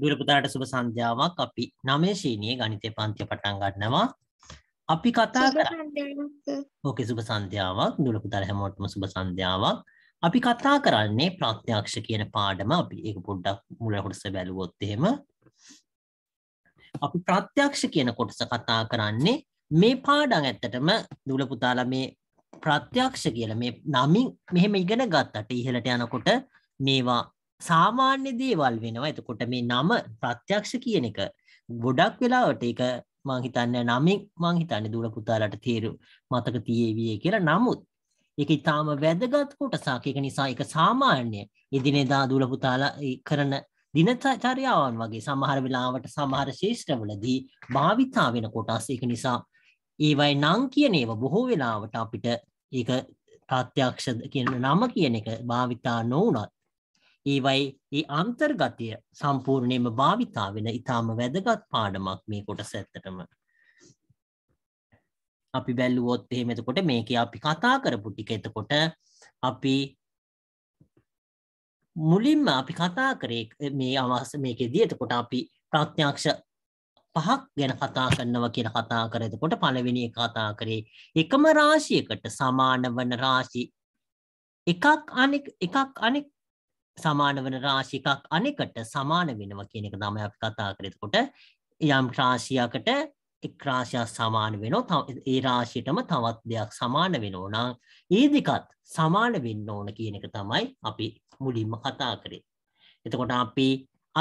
දූල පුතාට සුබ සන්ධ්‍යාවක් අපි නමේ ශීනයේ ගණිතය පන්තිය පටන් ගන්නවා අපි කතා ඕකේ සුබ සන්ධ්‍යාවක් දුල පුතාට හැමෝටම සුබ සන්ධ්‍යාවක් අපි කතා කරන්නේ ප්‍රත්‍යක්ෂ කියන පාඩම අපි ඒක පොඩ්ඩක් මුල කොටස බැලුවොත් එහෙම අපි ප්‍රත්‍යක්ෂ කියන කොටස කතා කරන්නේ මේ පාඩම් ඇත්තටම දුල පුතාලා මේ ප්‍රත්‍යක්ෂ කියලා මේ නමින් මෙහෙම ඉගෙන ගත්තට ඉහළට යනකොට මේවා සාමාන්‍ය දේවල් වෙනවා එතකොට මේ නම ප්‍රත්‍යක්ෂ කියන එක ගොඩක් වෙලාවට එක මංහිතන්න නමෙක් මංහිතන්න දුර පුතාලට තේරු මතක තියේවිය කියලා නමුත් එක ඉතාම වැදගත් කොටසාකක නිසා එක සාමාන්‍ය එදිනෙදා දුලපුතාලා කරන දිනචාචරයාවන් වගේ සමහර වෙලාවට සමහර ශේෂ්ත්‍රවලදී භාවිතා වෙන කොටස් එක නිසා ඒවයි නං කියනේව බොහෝ වෙලාවට අපිට ඒ ප්‍රත්‍යක්ෂ කියන නම කියන එක භාවිතා නොවනත් ඒවයි ඒ අන්තර්ගතය සම්පූර්ණයම භාවිතා වෙන ඉතාම වැදගත් පාඩමක් මේ කොටස ඇත්තටම. අපි බැල්ලුවොත් එහෙම එතකොට මේක අපි කතා කරපු ටික එතකොට අපි මුලින්ම අපි කතා කරේ මේ අවස මේකෙදී එතකොට අපි ප්‍රත්‍යක්ෂ පහක් ගැන කතා කරනවා කියන කතා කර එතකොට පළවෙනි එක කතා කරේ එකම රාශියකට සමාන වන රාශි එකක් අනෙක් එකක් අනෙක් සමාන වන රාශිකක් අනෙකට සමාන වෙනවා කියන එක දම අපි කතා කරතකොට යම් රාශියකට එක්රාශයක් සමාන වෙන ඒ රාශියටම තවත් දෙයක් සමාන වෙන ඕනම් ඒ දෙකත් සමාන වෙන්න ඕන කියන එක තමයි අපි මුලින්ම කතා කරේ. එතකොට අපි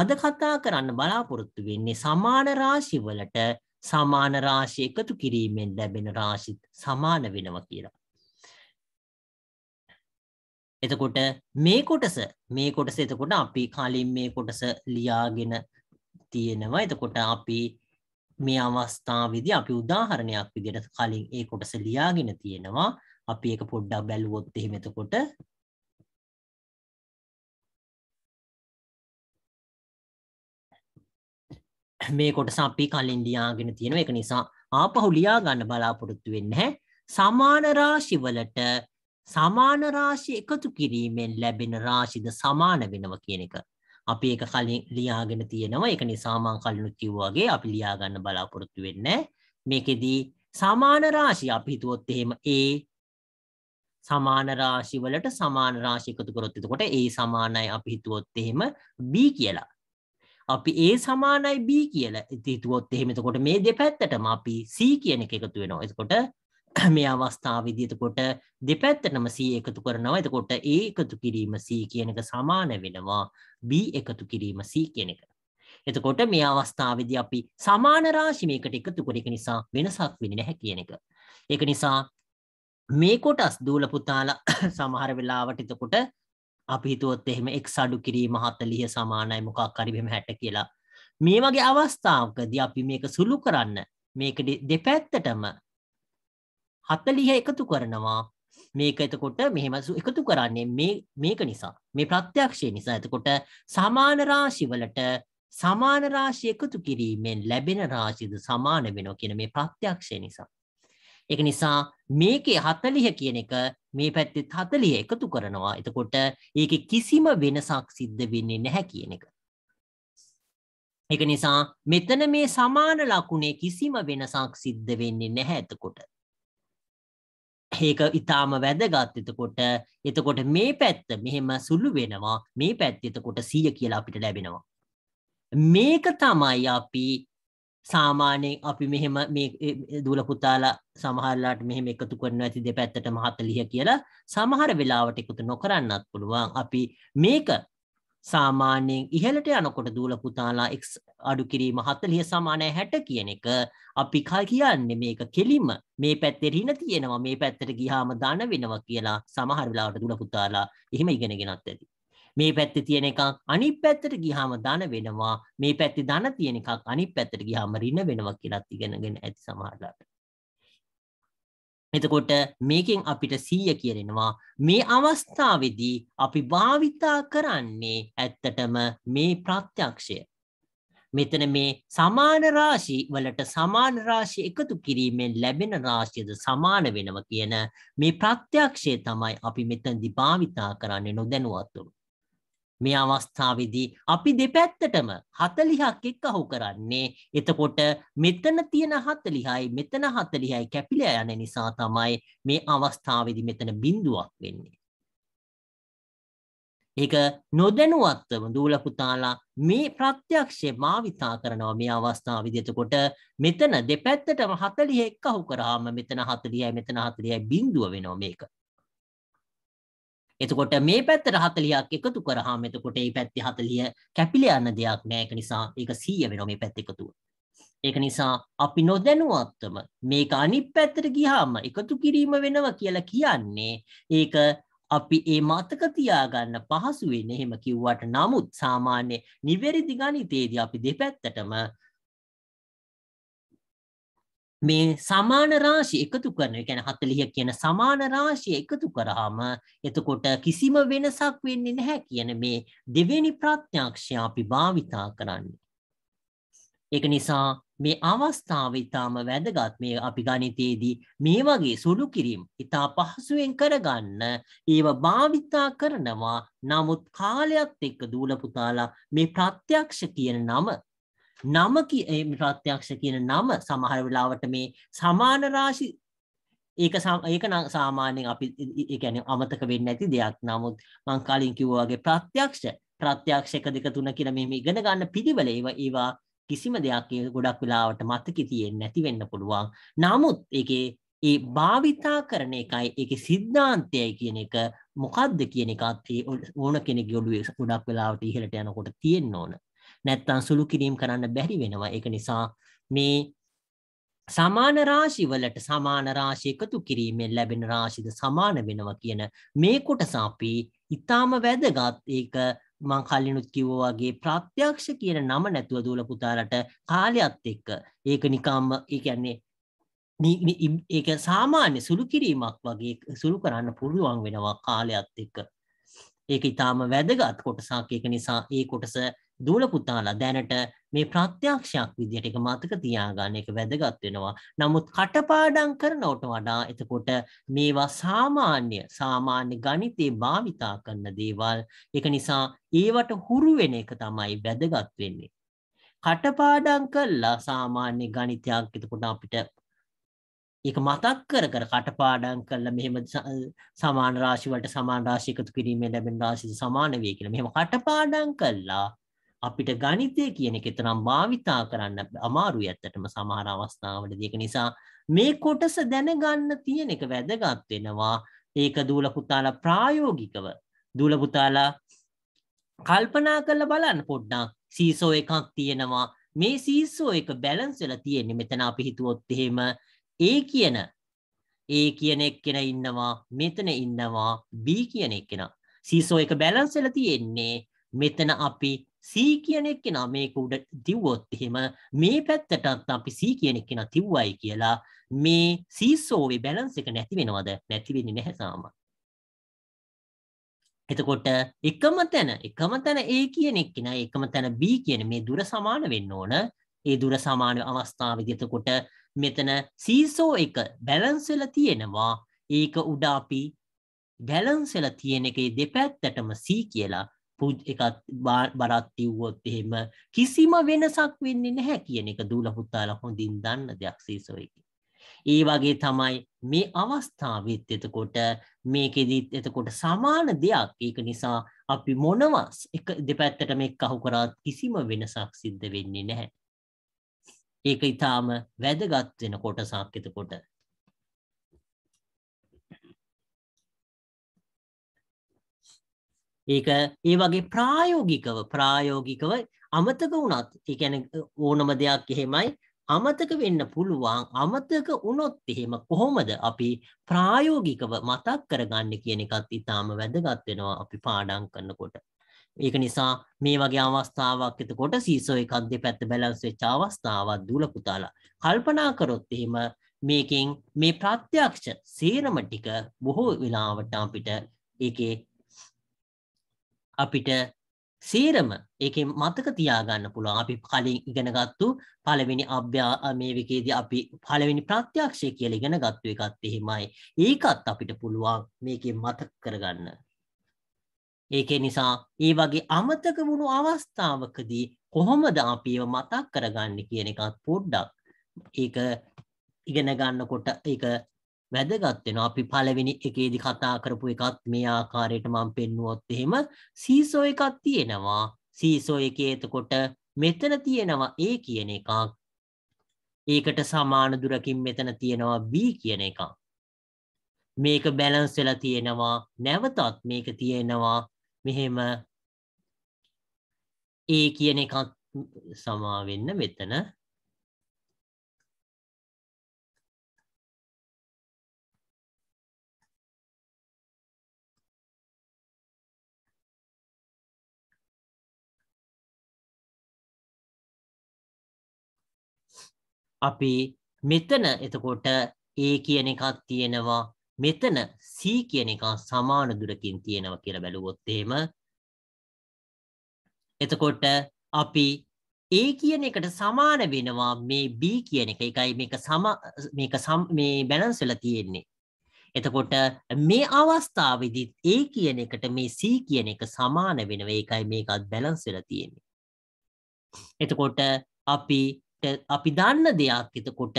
අද කතා කරන්න බලාපොරොත්තු වෙන්නේ සමාන රාශිවලට සමාන රාශි එකතු කිරීමෙන් ලැබෙන රාශිත් සමාන වෙනවා කියලා. එතකොට මේ කොටස මේ කොටස එතකොට අපි කලින් මේ කොටස ලියාගෙන තියෙනවා එතකොට අපි මේ අවස්ථාවේදී අපි උදාහරණයක් විදිහට කලින් ඒ කොටස ලියාගෙන තියෙනවා අපි ඒක පොඩ්ඩක් බැලුවොත් එහෙම එතකොට මේ කොටස අපි කලින් ලියාගෙන තියෙනවා ඒක නිසා ආපහු ලියා ගන්න බලාපොරොත්තු වෙන්නේ නැහැ සමාන රාශිවලට සමාන රාශි එකතු කිරීමෙන් ලැබෙන රාශිද සමාන වෙනව කියන එක. අපි ඒක කලින් ලියාගෙන තියෙනවා එක නිසාමාන් කලනු කිව්වාගේ අපි ලියාගන්න බලාපොරොත්තු වෙන්න මේකෙදී සමාන රාශි අපි හිතුවොත් එහෙම ඒ සමාන රාශි වලට සමාන රාශි එකතු කරොත් එතකොට ඒ සමානයි අපි හිතුවොත් එහෙම b කියලා. අපි ඒ සමානයි b කියලා හිතුවොත් එහෙම එතකොට මේ දෙපැත්තටම අපි c කියන එක එකතු වෙනවා. එතකොට මේ අවස්ථාව විදිතකොට දෙපැත්තනම සී එකතු කරනවා එතකොට ඒ එකතු කිරීම සී කියන එක සමාන වෙනවා B එකතු කිරීම සී කියන එක. එතකොට මේ අවස්ථාවදි අපි සමාන රාශිමයකට එකතු කොරෙක නිසා වෙනසක් වෙන නැහැ කියන එක. ඒක නිසා මේ කොටස් දූලපුතාල සමහර වෙලාවට එතකොට අපි හිතුවොත් එහෙම එක් සඩු කිරීම හතලිය සමානයි මොකක් කරිබෙම හැට කියලා. මේ වගේ අවස්ථාවකදී අපි මේක සුළු කරන්න මේක දෙපැත්තටම 40 එකතු කරනවා මේක එතකොට මෙහෙම එකතු කරන්නේ මේ මේක නිසා මේ ප්‍රත්‍යක්ෂය නිසා එතකොට සමාන රාශිවලට සමාන රාශි එකතු කිරීමෙන් ලැබෙන රාශිද සමාන වෙනවා කියන මේ ප්‍රත්‍යක්ෂය නිසා ඒක නිසා මේකේ 40 කියන එක මේ පැත්තෙත් 40 එකතු කරනවා එතකොට ඒකේ කිසිම වෙනසක් සිද්ධ වෙන්නේ නැහැ කියන එක ඒක නිසා මෙතන මේ සමාන ලකුණේ කිසිම වෙනසක් සිද්ධ වෙන්නේ නැහැ එතකොට ඒක ඉතාම වැදගත් එතකොට එතකොට මේ පැත්ත මෙහෙම සුල්ලු වෙනවා මේ පැත් එතකොට සිය කියලා අපිට ලැබෙනවා. මේක තමයි අපි සාමානයෙන් අපි මෙහෙම දූලපුතාල සමහරලාට මෙහෙම එකතු කරන ඇති දෙ පැත්තට මහත ලිහ කියලා සමහර වෙලාවට එකතු නොකරන්නත් පුළුවන් අපි මේක සාමාන්‍යයෙන් ඉහලට යනකොට දූල පුතාලා එක් අඩු කිරීම හතලිය සමානය හැට කියන එක අපි කල් කියන්න මේක කෙලිම මේ පැත්තෙරහින තියෙනවා මේ පැත්තට ගිහාම දාන වෙනවා කියලා සමහරවෙලාට දුල පුතාලා එහෙම ඉගෙනගෙනත් ඇති. මේ පැත්ති තියෙන එකක් අනි පැත්තට ගිහාම දන වෙනවා මේ පැත්ති දන තියෙන එකක් අනි පැත්තට ගිහාම රින්න වෙනවා කියලත් ඉගෙනගෙන ඇති සමහරලාට. එතකොට මේකෙන් අපිට සීය කියරෙනවා මේ අවස්ථාවේදී අපි භාවිතා කරන්නේ ඇත්තටම මේ ප්‍රත්‍යක්ෂය. මෙතන මේ සමාන රාශි වලට සමාන රාශි එකතු කිරීමෙන් ලැබෙන රාශියද සමාන වෙනවා කියන මේ ප්‍රත්‍යක්ෂය තමයි අපි මෙතනදී භාවිතා කරන්නේ නොදැනුවත්වම. මේ අවස්ථාවේදී අපි දෙපැත්තටම 40ක් එක්ක අහු කරන්නේ එතකොට මෙතන තියෙන 40යි මෙතන 40යි කැපිලා යන නිසා තමයි මේ අවස්ථාවේදී මෙතන බිඳුවක් වෙන්නේ ඒක නොදැනුවත්වම දූල පුතාලා මේ ප්‍රත්‍යක්ෂය භාවිතා කරනවා මේ අවස්ථාව විදිහටකොට මෙතන දෙපැත්තටම 41 අහු කරාම මෙතන 40යි මෙතන 40යි බිඳුව වෙනවා මේක එතකොට මේ පැත්තට 40ක් එකතු කරාම එතකොට මේ පැත්තේ 40 කැපිලා යන දෙයක් නෑ ඒක නිසා ඒක 100 වෙනවා මේ පැත්ත එකතුව. ඒක නිසා අපි නොදැනුවත්වම මේක අනිත් පැත්තට ගියාම එකතු කිරීම වෙනවා කියලා කියන්නේ ඒක අපි ඒ මතක තියාගන්න පහසු වෙන්නේ එහෙම කිව්වට නමුත් සාමාන්‍ය නිවැරදි ගණිතයේදී අපි දෙපැත්තටම මේ සමාන රාශි එකතු කරන ගැන හතලිය කියන සමාන රාශිය එකතු කරහාම එතකොට කිසිම වෙනසක් වෙන්නේ නැහැ කියන මේ දෙවෙනි ප්‍රඥාක්ෂය අපි භාවිතා කරන්න. එක නිසා මේ අවස්ථාව ඉතාම වැදගත් මේ අපි ගනිතයේදී මේ වගේ සුළු කිරීම් ඉතා පහසුවෙන් කරගන්න ඒව භාවිතා කරනවා නමුත් කාලයක් එක්ක දූලපුතාලා මේ ප්‍රත්‍යක්ෂ කියන නම නම ප්‍රත්‍යක්ෂ කියන නම සමහර වෙලාවට මේ සමාන රාශි ඒක ඒක නම් සාමාන්‍යයෙන් අපි ඒකැන අමතක වෙන්න ඇති දෙයක් නමුත් මං කලින් කිව්වාගේ ප්‍රත්‍යක්ෂ ප්‍රත්‍යක්ෂක දෙක තුන කියලා මෙම ඉගෙන ගන්න පිළිවෙල ඒවා ඒවා කිසිම දෙයක් ගොඩක් වෙලාවට මතක තියෙන්නේ නැති වෙන්න පුළුවන් නමුත් ඒකේ ඒ භාවිතා කරන එකයි ඒක සිද්ධාන්තයයි කියන එක මොකක්ද කියන එකත් ඕන කෙනෙක් ගොඩුවේ ගොඩක් වෙලාවට ඉහලට යනකොට තියෙන්න ඕන නැත්තම් සුළු කිරීම් කරන්න බැරි වෙනවා එක නිසා මේ සමාන රාශිවලට සමාන රාශි එකතු කිරීමෙන් ලැබෙන රාශිද සමාන වෙනවා කියන මේ කොටස අපි ඉතාම වැදගත් ඒක මං කලිනුත් කිව්වා වගේ ප්‍රත්‍යක්ෂ කියන නම නැතුව දූල පුතාලට කාලයත් එක්ක ඒක නිකම්ම ඒ කියන්නේ ඒක සාමාන්‍ය සුළු කිරීමක් වගේ සුළු කරන්න පුළුවන් වෙනවා කාලයත් එක්ක ඒක ඉතාම වැදගත් කොටසක් ඒක නිසා ඒ කොටස දූල පුතාලා දැනට මේ ප්‍රත්‍යක්ෂයක් විදියට එක මතක තියාගන්න එක වැදගත් වෙනවා. නමුත් කටපාඩම් කරනවට වඩා එතකොට මේවා සාමාන්‍ය සාමාන්‍ය ගණිතේ භාවිතා කරන දේවල්. ඒක නිසා ඒවට හුරු වෙන එක තමයි වැදගත් වෙන්නේ. කටපාඩම් කළා සාමාන්‍ය ගණිතයක් එතකොට අපිට ඒක මතක් කර කර කටපාඩම් කළා මෙහෙම සමාන රාශි වලට සමාන රාශි එකතු කිරීමෙන් ලැබෙන රාශිය සමාන වේ කියලා. මෙහෙම කටපාඩම් කළා අපිට ගණිතය කියන එක තරම් භාවිතා කරන්න අමාරු ඇත්තටම සමහර අවස්ථාවට දෙක නිසා මේ කොටස දැනගන්න තියෙන එක වැදගත් වෙනවා ඒක දූලපුතාලා ප්‍රායෝගිකව දූලපුතාලා කල්පනා කරල බලන්න පොඩ්ඩක් සීසෝ එකක් තියෙනවා මේ සීසෝ එක බැලන්ස් වෙලා තියෙන්නේ මෙතන අපි හිතුවොත් එහෙම ඒ කියන ඒ කියන එක්කෙන ඉන්නවා මෙතන ඉන්නවා B කියන එක්කෙන සීසෝ එක බැලන්ස් වෙලා තියෙන්නේ මෙතන අපි සී කියනෙක් කෙන මේක උඩ දිව්වොත් එහෙම මේ පැත්තටත් අපි සී කියනෙක් කෙන තිව්වයි කියලා මේ සීසෝවේ බැලන්ස එක නැති වෙනවද නැතිවෙන්නේ නැහැසාම එතකොට එකම තැන එකම තැන ඒ කියනෙක් කෙන එකම තැන B කියන මේ දුර සමාන වෙන්න ඕන ඒ දුර සමාන අවස්ථාව විදිතකොට මෙතන සීසෝ එක බැලන්ස්වෙල තියෙනවා ඒක උඩ අපි බැලන්සල තියෙන එක දෙපැත්තටම සී කියලා පූජ එකත් බරත් තිව්වොත් එහෙම කිසිම වෙනසක් වෙන්නේ නැහැ කියන එක දූලපුතාල හොඳින් දන්න දෙයක් සීසෝයකි. ඒ වගේ තමයි මේ අවස්ථාවත් එතකොට මේකෙදීත් එතකොට සමාන දෙයක් ඒක නිසා අපි මොනවස් එක දෙපැත්තට මේ අහු කරාත් කිසිම වෙනසක් සිද්ධ වෙන්නේ නැහැ. ඒක ඉතාම වැදගත් වෙන කොටසක් එතකොට ඒක ඒ වගේ ප්‍රායෝගිකව ප්‍රායෝගිකව අමතක වුණත් ඒැන ඕනම දෙයක් එහෙමයි අමතක වෙන්න පුළුවන් අමතක උනොත් එහෙම කොහොමද අපි ප්‍රායෝගිකව මතක් කරගන්න කියන එකත් ඉතාම වැදගත්වෙනවා අපි පාඩං කන්නකොට. ඒක නිසා මේ වගේ අවස්ථාවක් එතකොට සීසෝ එකක්දෙ පැත්ත බැලන්ස් වෙච්ච අවස්ථාවක් දුලපුතාලා කල්පනා කරොත් එහෙම මේකින් මේ ප්‍රත්‍යක්ෂ සේරම ටික බොහෝ වෙලාවට අපිට ඒකේ අපිට සේරම ඒක මතක තියාගන්න පුළුවන් අපි කලින් ඉගෙනගත්තු පළවෙනි අභ්‍යා මේ විකේදී අපි පළවෙනි ප්‍රත්‍යක්ෂය කියලා ඉගෙන ගත්තු එකත් එහෙමයි ඒකත් අපිට පුළුවන් මේකෙන් මතක කරගන්න ඒක නිසා ඒ වගේ අමතක වුණු අවස්ථාවකදී කොහොමද අපි ඒව මතක් කරගන්න කියන එකත් පොඩ්ඩක් ඒක ඉගෙන ගන්නකොට ඒක වැදගත් වෙනවා. අපි පළවෙනි එකේදී කතා කරපු එකත් මේ ආකාරයට මම පෙන්නුවොත් එහෙම සීසෝ එකක් තියෙනවා. සීසෝ එකේ එතකොට මෙතන තියෙනවා A කියන එකක්. ඒකට සමාන දුරකින් මෙතන තියෙනවා B කියන එකක්. මේක බැලන්ස් වෙලා තියෙනවා. නැවතත් මේක තියෙනවා මෙහෙම A කියන එකක් සමා වෙන්න මෙතන අපි මෙතන එතකොට ඒ කියන එකක් තියෙනවා මෙතන සී කියන එක සමාන දුරකින් තියෙනවා කියලා බැලුවොත් එහෙම එතකොට අපි ඒ කියන එකට සමාන වෙනවා මේ B කියන එක එකයි මේක සම මේක මේ බැලන්ස් වෙලා තියෙන්නේ. එතකොට මේ අවස්ථාවේදීත් ඒ කියන එකට මේ C කියන එක සමාන වෙනවා. ඒකයි මේකත් බැලන්ස් වෙලා තියෙන්නේ. එතකොට අපි අපි දන්න දෙයක් එතකොට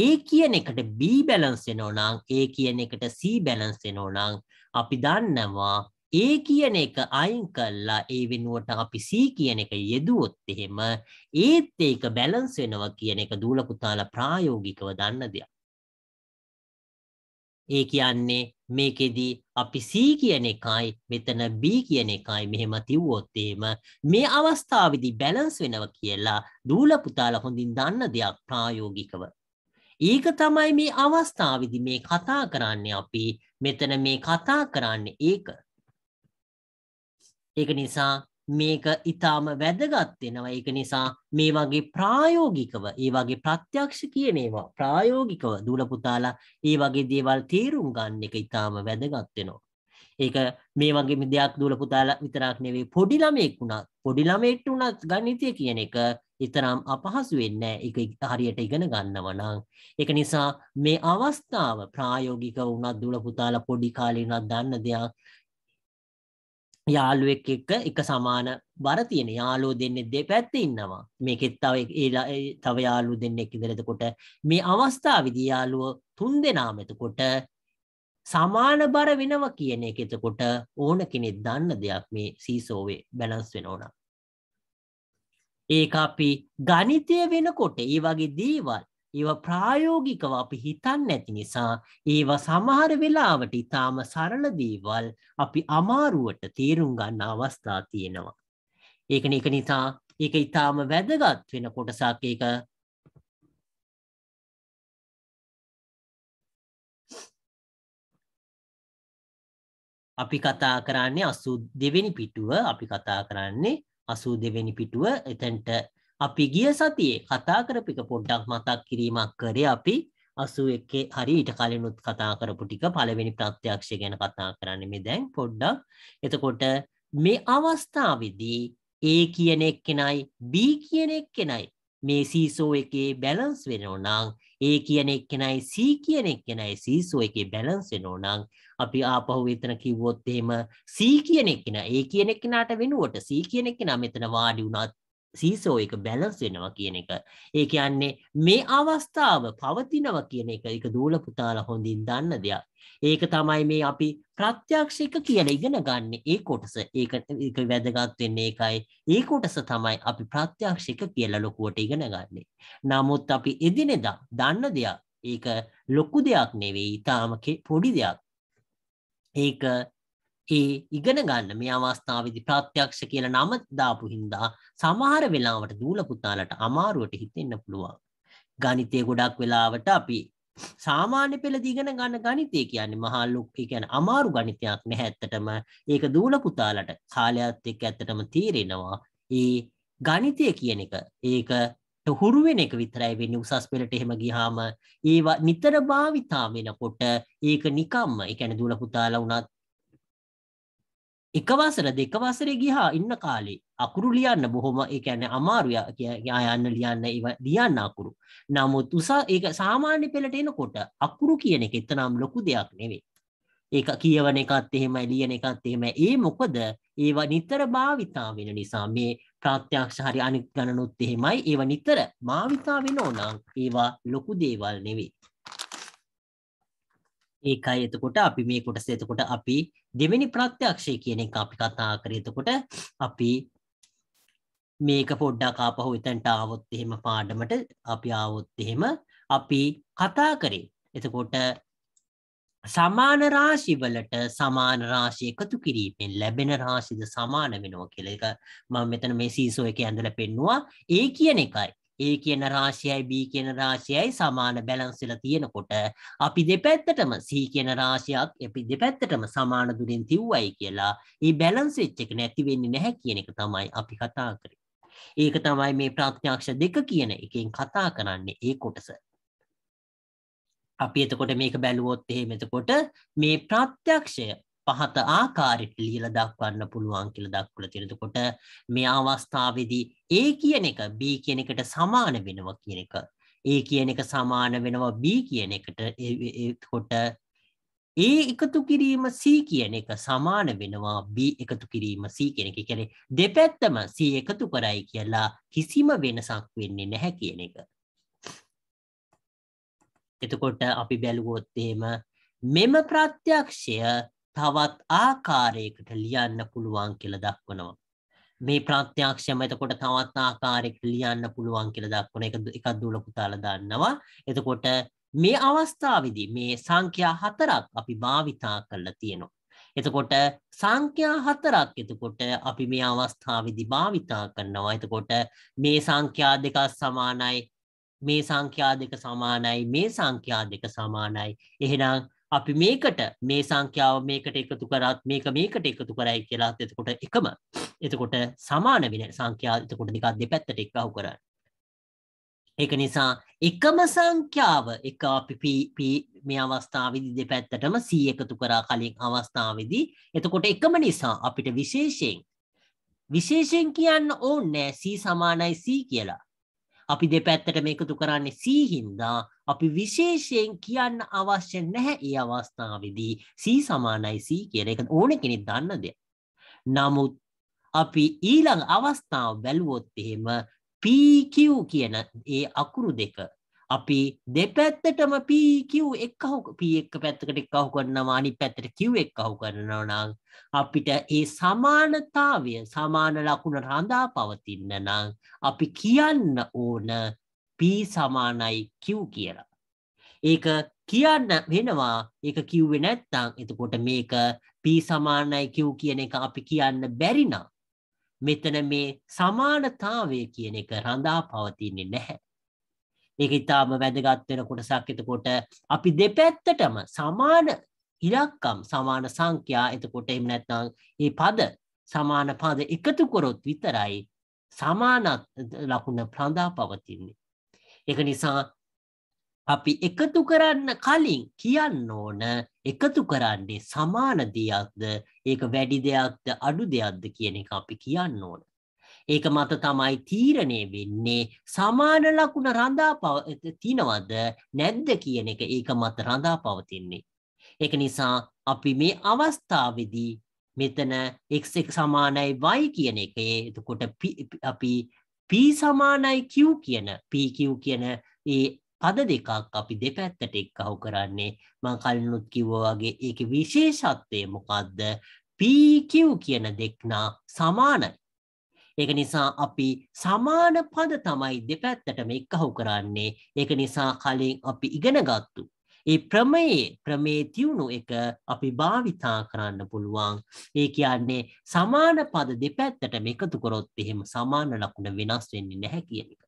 ඒ කියන එකට B බැලන්ස් වෙනෝනං ඒ කියන එකට C බැලන්ස් වෙනෝනං අපි දන්නවා ඒ කියන එක අයින් කල්ලා ඒ වෙනුවට අපි C කියන එක යෙදුවොත් එහෙම ඒත් ඒක බැලන්ස් වෙනවා කියන එක දූලකුතාල ප්‍රායෝගිකව දන්න දෙයක්. ඒ කියන්නේ මේකෙදී අපි C කියන එකයි මෙතන B කියන එකයි මෙහෙම තිව්වොත් එහෙම මේ අවස්ථාවේදී බැලන්ස් වෙනවා කියලා දූල පුතාලා හොඳින් දන්න දෙයක් ප්‍රායෝගිකව. ඒක තමයි මේ අවස්ථාවේදී මේ කතා කරන්නේ අපි මෙතන මේ කතා කරන්නේ ඒක. ඒක නිසා මේක ඉතාම වැදගත්වෙනවා ඒක නිසා මේ වගේ ප්‍රායෝගිකව ඒ වගේ ප්‍රත්‍යක්ෂ කියනේවා ප්‍රායෝගිකව දූලපුතාලා ඒ වගේ දේවල් තේරුම් ගන්න එක ඉතාම වැදගත්වෙනවා. ඒක මේ වගේ දෙයක් දූලපුතාලා විතරක් නෙවේ පොඩිළමයෙක් වුණත් පොඩිළමෙට් වුණත් ගනිතය කියන එක එතරම් අපහසු වෙන්න එක හරියට ඉගෙන ගන්නවනං. එක නිසා මේ අවස්ථාව ප්‍රායෝගික වුණත් දුලපුතාල පොඩි කාලිනත් දන්න දෙයක් යාළුවෙක් එක්ක එක සමාන බර තියෙන යාලෝ දෙන්නේ දෙපැත්ත ඉන්නවා මේකෙත් තව ඒලා තව යාලු දෙන්නෙක් ඉදරතකොට මේ අවස්ථාවවිදි යාලුව තුන් දෙනාම එතකොට සමාන බර වෙනවා කියන එක එතකොට ඕන කෙනෙක් දන්න දෙයක් මේ සීසෝවේ බැලන්ස් වෙන ඕන ඒක අපි ගනිතය වෙනකොට ඒ වගේ දීවල් ඒව ප්‍රායෝගිකව අපි හිතන් නැති නිසා ඒව සමහර වෙලාවට ඉතාම සරලදීවල් අපි අමාරුවට තේරුම් ගන්න අවස්ථා තියෙනවා. ඒකන එක නිසා එක ඉතාම වැදගත් වෙන කොටසක් එක අපි කතා කරන්නේ අසු දෙවෙනි පිටුව අපි කතා කරන්නේ අසූ දෙවෙනි පිටුව එතැන්ට අපි ගිය සතියේ කතා කරපික පොඩ්ඩක් මතක් කිරීමක් කරේ අපි අසු එකේ හරි ඊට කලිනුත් කතා කරපු ටික පළවෙනි ප්‍රත්‍යක්ෂ ගැන කතා කරන්න මේ දැන් පොඩ්ඩක් එතකොට මේ අවස්ථාවදී ඒ කියන එක්කෙනයි B කියන එක්කෙනයි මේ සීසෝ එකේ බැලන්ස් වෙනෝනං ඒ කියන එක්කෙනයි C කියන එක්කෙනයි සීසෝ එකේ බැලන්ස් වෙනෝනං අපි ආපහු එතන කිව්වොත් එහෙම C කියන එක්කෙනා ඒ කියන එක්කෙනාට වෙනුවට C කියන එක්කෙනා මෙතන වාඩි වුණත් සීසෝ එක බැලස් වෙනවා කියන එක ඒ කියන්නේ මේ අවස්ථාව පවතිනව කියන එක එක දූල පුතාල හොඳින් දන්න දෙයක් ඒක තමයි මේ අපි ප්‍රත්‍යක්ෂික කියලා ඉගෙන ගන්න ඒ කොටස ඒක වැදගත් වෙන්නේ ඒකයි ඒ කොටස තමයි අපි ප්‍රත්‍යක්ෂික කියලා ලොකුවට ඉගෙන ගන්න නමුත් අපි එදිනෙදා දන්න දෙයක් ඒක ලොකු දෙයක් නෙවෙයි ඊටාම පොඩි දෙයක් ඒක ඒ ඉගෙන ගන්න මේ අවස්ථාවදි ප්‍රත්‍යක්ෂ කියල නම දාපු හින්දා සමහර වෙලාවට දූලපුතාලට අමාරුවට හිතෙන්න පුළුවන්. ගනිතය ගොඩක් වෙලාවට අපි සාමාන්‍ය පෙළ දිගෙන ගන්න ගනිතය කියන්නේ මහල්ලුක්කි ගැන අමාරු ගනිතයක් නැහැත්තටම ඒක දූලපුතාලට කාලයත් එක් ඇත්තටම තීරෙනවා ඒ ගනිතය කියන එක ඒක හුරුවෙන එක විතරයි වෙන්න උසස් පෙළට එහෙම ගිහාම ඒවා නිතර භාවිතා වෙනකොට ඒක නිකම්ම එකැන දුලපුතාලා වුණත් එක වසර දෙක වසරේ ගිහා ඉන්න කාලේ අකුරු ලියන්න බොහොම ඒ කියන්නේ අමාරුය යන්න ලියන්න ඒව ලියන්න අකුරු. නමුත් උස ඒක සාමාන්‍ය පෙළට එනකොට අකුරු කියන එක එතනම් ලොකු දෙයක් නෙවෙයි. ඒක කියවන එකත් එහෙමයි ලියන එකත් එහෙමයි. ඒ මොකද ඒවා නිතර භාවිතා වෙන නිසා මේ ප්‍රත්‍යක්ෂ හරි අනිත් ගණනුත් එහෙමයි. ඒවා නිතර භාවිතා වෙනෝ නම් ඒවා ලොකු දේවල් නෙවෙයි. ඒකයි එතකොට අපි මේ කොටස එතකොට අපි දෙවෙනි ප්‍රත්‍යක්ෂය කියන එක අපි කතා කරේ එතකොට අපි මේක පොඩ්ඩක් ආපහු එතනට ආවොත් එහෙම පාඩමට අපි ආවොත් එහෙම අපි කතා කරේ එතකොට සමාන රාශි වලට සමාන රාශි එකතු කිරීමෙන් ලැබෙන රාශිද සමාන වෙනවා කියලා එක මම මෙතන මේ සීසෝ එක ඇඳලා පෙන්නවා ඒ කියන එකයි ඒ කියන රාශියයි B කියන රාශියයි සමාන බැලන්ස් වෙලා තියෙනකොට අපි දෙපැත්තටම C කියන රාශියක් අපි දෙපැත්තටම සමාන දුරෙන් තිව්වයි කියලා ඒ බැලන්ස් වෙච්ච එක නැති වෙන්නේ නැහැ කියන එක තමයි අපි කතා කරන්නේ. ඒක තමයි මේ ප්‍රත්‍යක්ෂ දෙක කියන එකෙන් කතා කරන්නේ ඒ කොටස. අපි එතකොට මේක බැලුවොත් එහෙම එතකොට මේ ප්‍රත්‍යක්ෂය පහත ආකාරයට ලියලා දක්වන්න පුළුවන් කියලා දක්වලා තියෙනවා. එතකොට මේ අවස්ථාවේදී A කියන එක B කියන එකට සමාන වෙනවා කියන එක. A කියන එක සමාන වෙනවා B කියන එකට. එතකොට ඒ එකතු කිරීම C කියන එක සමාන වෙනවා B එකතු කිරීම C කියන එක. කියන්නේ දෙපැත්තම C එකතු කරයි කියලා කිසිම වෙනසක් වෙන්නේ නැහැ කියන එක. එතකොට අපි බැලුවොත් එහෙම මෙම ප්‍රත්‍යක්ෂය තවත් ආකාරයකට ලියන්න පුළුවන් කියල දක්වනවා. මේ ප්‍රත්‍යක්ෂයම එතකොට තවත් ආකාරෙක් ලියන්න පුළුවන් කියල දක්වන එක එකක් දුලපුතාල දන්නවා. එතකොට මේ අවස්ථාවදි මේ සංඛ්‍යා හතරක් අපි භාවිතා කරලා තියෙනවා. එතකොට සංඛ්‍යා හතරක් එතකොට අපි මේ අවස්ථාවේදී භාවිතා කරනවා. එතකොට මේ සංඛ්‍යා දෙක සමානයි. මේ සංඛ්‍යා දෙක සමානයි. මේ සංඛ්‍යා දෙක සමානයි. එහෙනම් අපි මේකට මේ සංඛ්‍යාව මේකට එකතු කරත් මේක මේකට එකතු කරයි කියලා එතකොට එකම එතකොට සමාන වෙන සංඛ්‍යාව එතකොට නිකන් දෙපැත්තට එක්කහු කරන්න. ඒක නිසා එකම සංඛ්‍යාව එක අපි මේ අවස්ථාවේදී දෙපැත්තටම 100 එකතු කරා කලින් අවස්ථාවේදී එතකොට එකම නිසා අපිට විශේෂයෙන් විශේෂයෙන් කියන්න ඕනේ C සමානයි C කියලා. අපි දෙපැත්තට මේකතු කරන්නේ සීහින්දා අපි විශේෂයෙන් කියන්න අවශ්‍ය නැහැ ඒ අවස්ථාවදී සී සමානයි සී කියන එක ඕන කෙනෙ දන්න දෙ. නමුත් අපි ඊළඟ අවස්ථාව බැලුවොත් එහෙම පීකිව් කියන ඒ අකුරු දෙක අපි දෙපැත්තටම පීකිව් එක් අහු පී එක් පැත්තකට එක් අහු කරන්නවා අනි පැත්තට කිව් එක් අහු කරනවනං අපිට ඒ සමානතාවය සමාන ලකුණ රඳා පවතින්න නං අපි කියන්න ඕන පී සමානයි කිව් කියලා. ඒක කියන්න වෙනවා ඒක කිව්වෙ නැත්තං එතකොට මේක පී සමානයි කිව් කියන එක අපි කියන්න බැරිනම්. මෙතන මේ සමානතාවය කියන එක රඳා පවතින්නේ නැහැ. ඒක ඉතාම වැදගත්වෙන කොටසක් එතකොට අපි දෙපැත්තටම සමාන ඉලක්කම් සමාන සංඛ්‍යා එතකොට එම නැත්නම් ඒ පද සමාන පද එකතු කොරොත් විතරයි සමානත් ලකුණ ප්‍රඳා පවතින්නේ. එක නිසා අපි එකතු කරන්න කලින් කියන්න ඕන එකතු කරන්නේ සමාන දෙයක්ද ඒක වැඩි දෙයක්ද අඩු දෙයක්ද කියන එක අපි කියන්න ඕන. ඒක මත තමයි තීරණය වෙන්නේ සමාන ලකුණ රඳා පව තිනවද නැද්ද කියන එක ඒක මත රඳා පවතින්නේ. ඒක නිසා අපි මේ අවස්ථාවේදී මෙතන x සමානයි y කියන එකේ එතකොට අපි p සමානයි q කියන pq කියන ඒ පද දෙකක් අපි දෙපැත්තට එක්කහු කරන්නේ මං කලිනුත් කිව්වා වගේ ඒකේ විශේෂත්වය මොකද්ද PQ කියන දෙක්නා සමානයි ඒක නිසා අපි සමාන පද තමයි දෙපැත්තටම එක්කහු කරන්නේ ඒක නිසා කලින් අපි ඉගෙනගත්තු. ඒ ප්‍රමයේ ප්‍රමේ තියුණු එක අපි භාවිතා කරන්න පුළුවන් ඒ කියන්නේ සමාන පද දෙපැත්තට එකතු කරොත් එහෙම සමාන ලකුණ වෙනස් වෙන්නේ නැහැ කියන එක.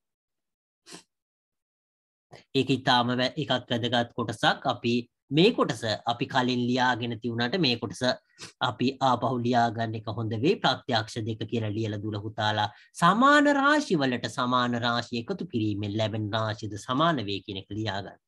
ඒක ඉතාම එකක් වැදගත් කොටසක් අපි මේ කොටස අපි කලින් ලියාගෙන තිවුණට මේ කොටස අපි ආපහු ලියාගන්න එක හොඳ වේ ප්‍රත්‍යක්ෂ දෙක කියලා ලියල දුලහුතාලා සමාන රාශිවලට සමාන රාශිය එකතු කිරීමෙන් ලැබෙන රාශිද සමාන වේ කියන එක ලියාගන්න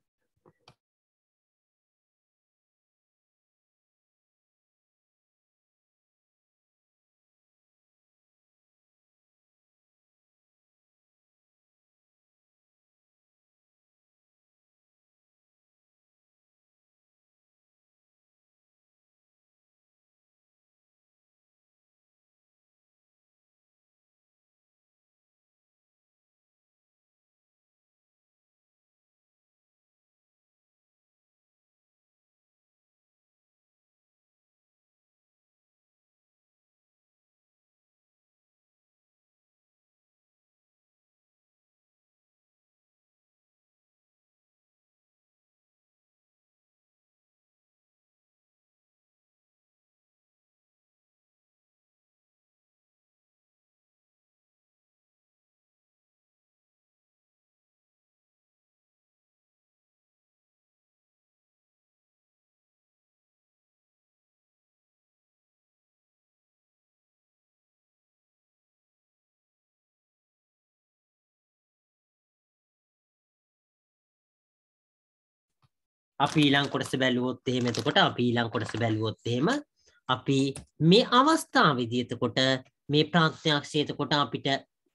අපි ඊළං කොටස බැලුවොත් එහෙම එතකොට අපි ඊළං කොටස බැලුවොත් එහෙම අපි මේ අවස්ථාවේදී එතකොට මේ ප්‍රඥාක්ෂය එතකොට අපිට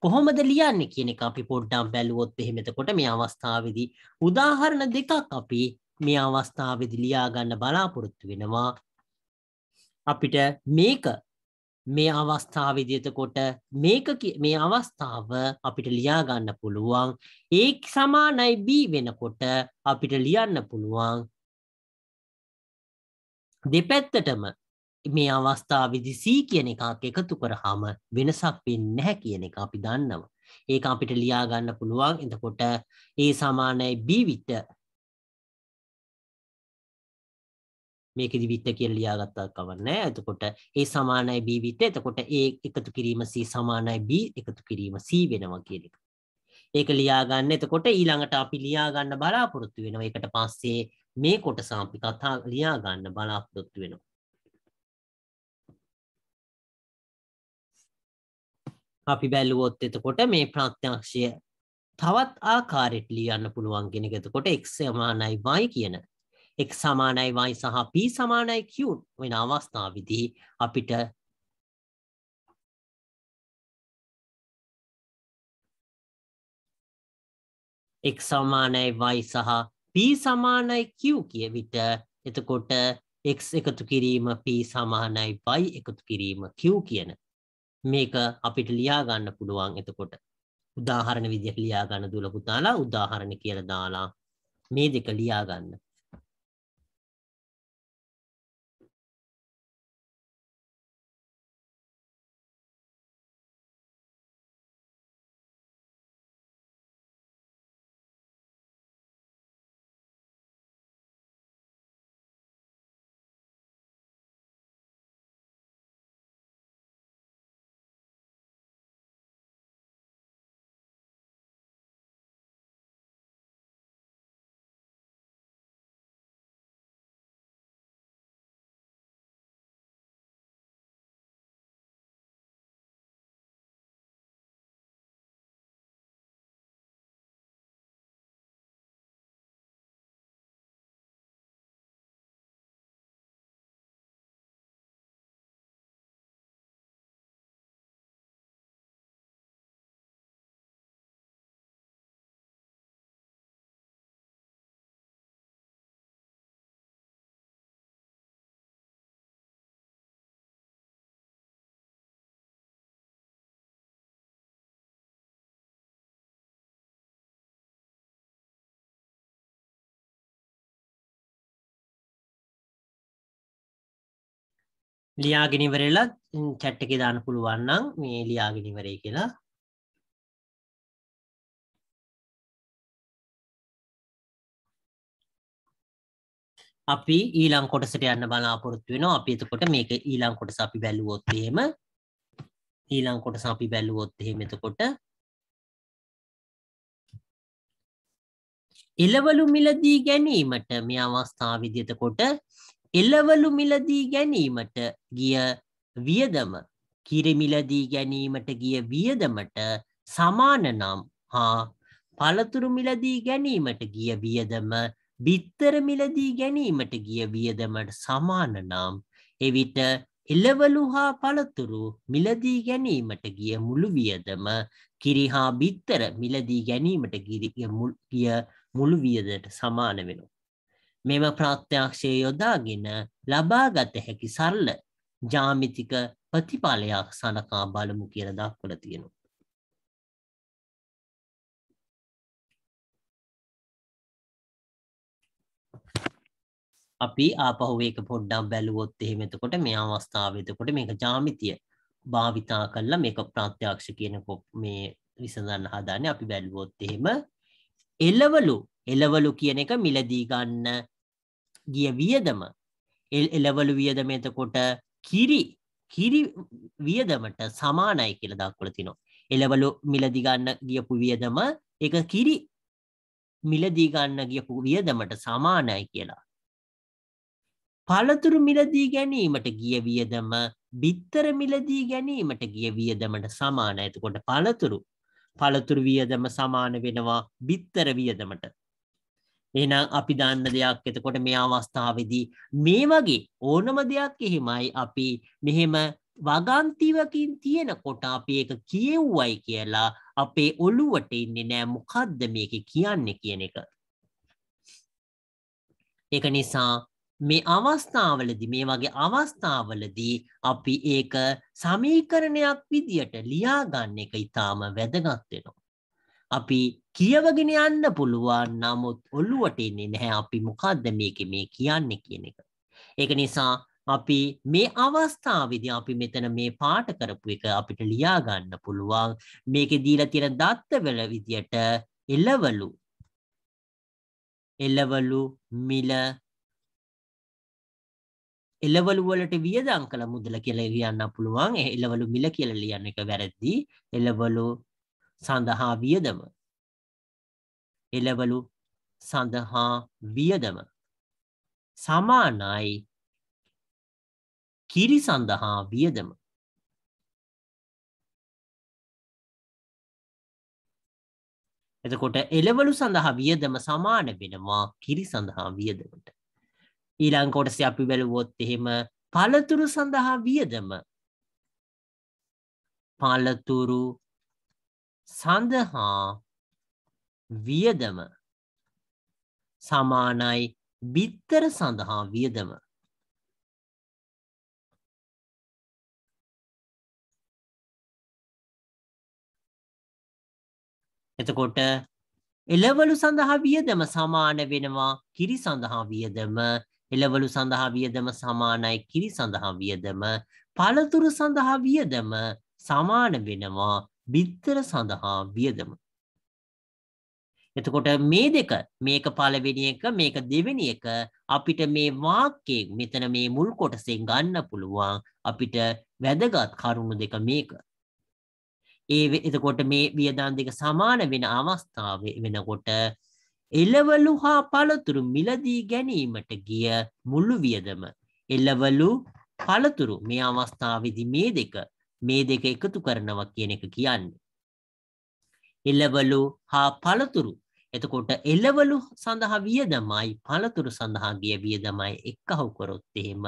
කොහොමද ලියන්නේ කියන එක අපි පොඩ්ඩක් බැලුවොත් එහෙම එතකොට මේ අවස්ථාවේදී උදාහරණ දෙකක් අපි මේ අවස්ථාවේදී ලියා ගන්න බලාපොරොත්තු වෙනවා අපිට මේක මේ අවස්ථාව විදිතකොට මේක මේ අවස්ථාව අපිට ලියාගන්න පුළුවන් ඒ සමානයි B වෙනකොට අපිට ලියන්න පුළුවන් දෙපැත්තටම මේ අවස්ථා විදිසී කියන එකක් එකතු කරහම වෙනසක් වෙන්නේ නැහැ කියන එක අපි දන්නවා. ඒක අපිට ලියාගන්න පුළුවන් එතකොට ඒ සමානයි B විත මේක දිවිත්ත කියල් ලියාගත්තා කවන්නෑ ඇතකොට ඒ සමානයි බීවිත එතකොට ඒ එකතු කිරීම සී සමානයි බී එකතු කිරීම සී වෙනවා කියලක ඒක ලියාගන්න එතකොට ඊළඟට අපි ලියාගන්න බලාපොරොත්තු වෙනවා එකට පස්සේ මේ කොට සාම්පි කතා ලියාගන්න බලාපොරොත්තු වෙනවා අපි බැලුවොත් එතකොට මේ ප්‍රත්‍යක්ෂය තවත් ආකාරෙට ලියන්න පුළුවන් කෙනෙක එතකොට එක්සමානයි වයි කියන එක් සමානයි වයි සහ පී සමානයි කියුට් වෙන අවස්ථාවදී අපිට එක් සමානයි වයි සහ පී සමානයි කිව් කිය විට එතකොට එක් එකතු කිරීම පී සමානයි වයි එකතු කිරීම කිව් කියන මේක අපිට ලියාගන්න පුළුවන් එතකොට උදාහරණ විදිහට ලියාගන්න දුලපුතාලා උදාහරණ කියලා දාලා මේ දෙක ලියාගන්න ලියාගෙනවරලා චැට් එක දාන පුළුවන්නම් මේ ලියාගෙනවරේ කියලා අපි ඊළං කොටසට යන්න බලාපොරොත්තු වෙනවා අපි එතකොට මේක ඊළං කොටස අපි බැලුවොත් එහෙම ඊළං කොටස අපි බැලුවොත් එහෙම එතකොට එළවලු මිලදී ගැනීමට මේ අවස්ථාව විදිහට එල්ලවලු මිලදී ගැනීමට ගිය වියදම කිරිමිලදී ගැනීමට ගිය වියදමට සමානනම් හා පළතුරු මිලදී ගැනීමට ගිය වියදම බිත්තර මිලදී ගැනීමට ගිය වියදමට සමානනම් එවිට එලවලු හා පළතුරු මිලදී ගැනීමට ගිය මුළු වියදම කිරිහා බිත්තර මිලදී ගැනීමට ගිරිය මුළු වියදට සමාන වෙනවා. මෙම ප්‍රත්‍යක්ෂය යොදාගෙන ලබාගත හැකි සරල ජාමිතික ප්‍රතිඵලයක් සඳකා බලමු කියල දක්වල තියෙනු. අපි ආපහුවේක පොඩ්ඩම් බැලුවොත් එහෙමතකොට මේ අවස්ථාවතකොට මේක ජාමිතිය භාවිතා කරලා මේක ප්‍රාත්‍යක්ෂ කියන මේ විසඳන්න හදාන අපි බැලුවොත් එහෙම එල්ලවලු එලවලු කියන එක මිලදී ගන්න ගිය වියදම එලවලු වියදම එතකොට කිරි කිරි වියදමට සමානයි කියලා දක්වල තිනවා එලවලු මිලදි ගන්න ගියපු වියදම ඒක කිරි මිලදී ගන්න ගියපු වියදමට සමානයි කියලා පළතුරු මිලදී ගැනීමට ගිය වියදම බිත්තර මිලදී ගැනීමට ගිය වියදමට සමාන එතකොට පළතුරු පළතුරු වියදම සමාන වෙනවා බිත්තර වියදමට එහෙනම් අපි දන්න දෙයක් එතකොට මේ අවස්ථාවේදී මේ වගේ ඕනම දෙයක් එහෙමයි අපි මෙහෙම වගන්තිවකින් තියෙනකොට අපි ඒක කියෙව්වයි කියලා අපේ ඔළුවට ඉන්නේ නෑ මොකද්ද මේක කියන්නේ කියන එක. ඒක නිසා මේ අවස්ථාවලදී මේ වගේ අවස්ථාවලදී අපි ඒක සමීකරණයක් විදියට ලියාගන්න එක ඉතාම වැදගත් වෙනවා. අපි කියවගෙන යන්න පුළුවන් නමුත් ඔල්ලුවට එන්නේ නැහැ අපි මොකක්ද මේක මේ කියන්න කියන එක. ඒක නිසා අපි මේ අවස්ථාවවිදි අපි මෙතන මේ පාට කරපු එක අපිට ලියාගන්න පුළුවන් මේක දීල තියෙන දත්තවල විදියට එලවලු එලවලු මිල එලවලු වලට වියදම් කළ මුදල කියලා ලියන්න පුළුවන් එලවලු මිල කියලා ලියන්න එක වැරදි එලවලු සඳහා වියදම එළවලු සඳහා වියදම සමානයි කිරි සඳහා වියදම එතකොට එළවලු සඳහා වියදම සමාන වෙනවා කිරි සඳහා වියදමට ඊළංකොටස අපි බැලුවොත් එහෙම පළතුරු සඳහා වියදම පලතුරු සඳහා වියදම සමානයි බිත්තර සඳහා වියදම එතකොට එළවලු සඳහා වියදම සමාන වෙනවා කිරි සඳහා වියදම එළවලු සඳහා වියදම සමානයි කිරි සඳහා වියදම පළතුරු සඳහා වියදම සමාන වෙනවා බිත්තර සඳහා වියදම එතකොට මේ දෙක මේක පළවෙනි එක මේක දෙවෙනි එක අපිට මේ වාක්‍යයෙන් මෙතන මේ මුල් කොටසෙන් ගන්න පුළුවන් අපිට වැදගත් කරුණු දෙක මේක. ඒ එතකොට මේ වියදම් දෙක සමාන වෙන අවස්ථාවේ වෙනකොට එළවලු හා පළතුරු මිලදී ගැනීමට ගිය මුළු වියදම එළවලු පළතුරු මේ අවස්ථාවේදී මේ දෙක මේ දෙක එකතු කරනවා කියන එක කියන්නේ. එළවලු හා පළතුරු එතකොට එලවලු සඳහා වියදමයි පළතුරු සඳහා ගිය වියදමයි එක්කහු කරොත් එහෙම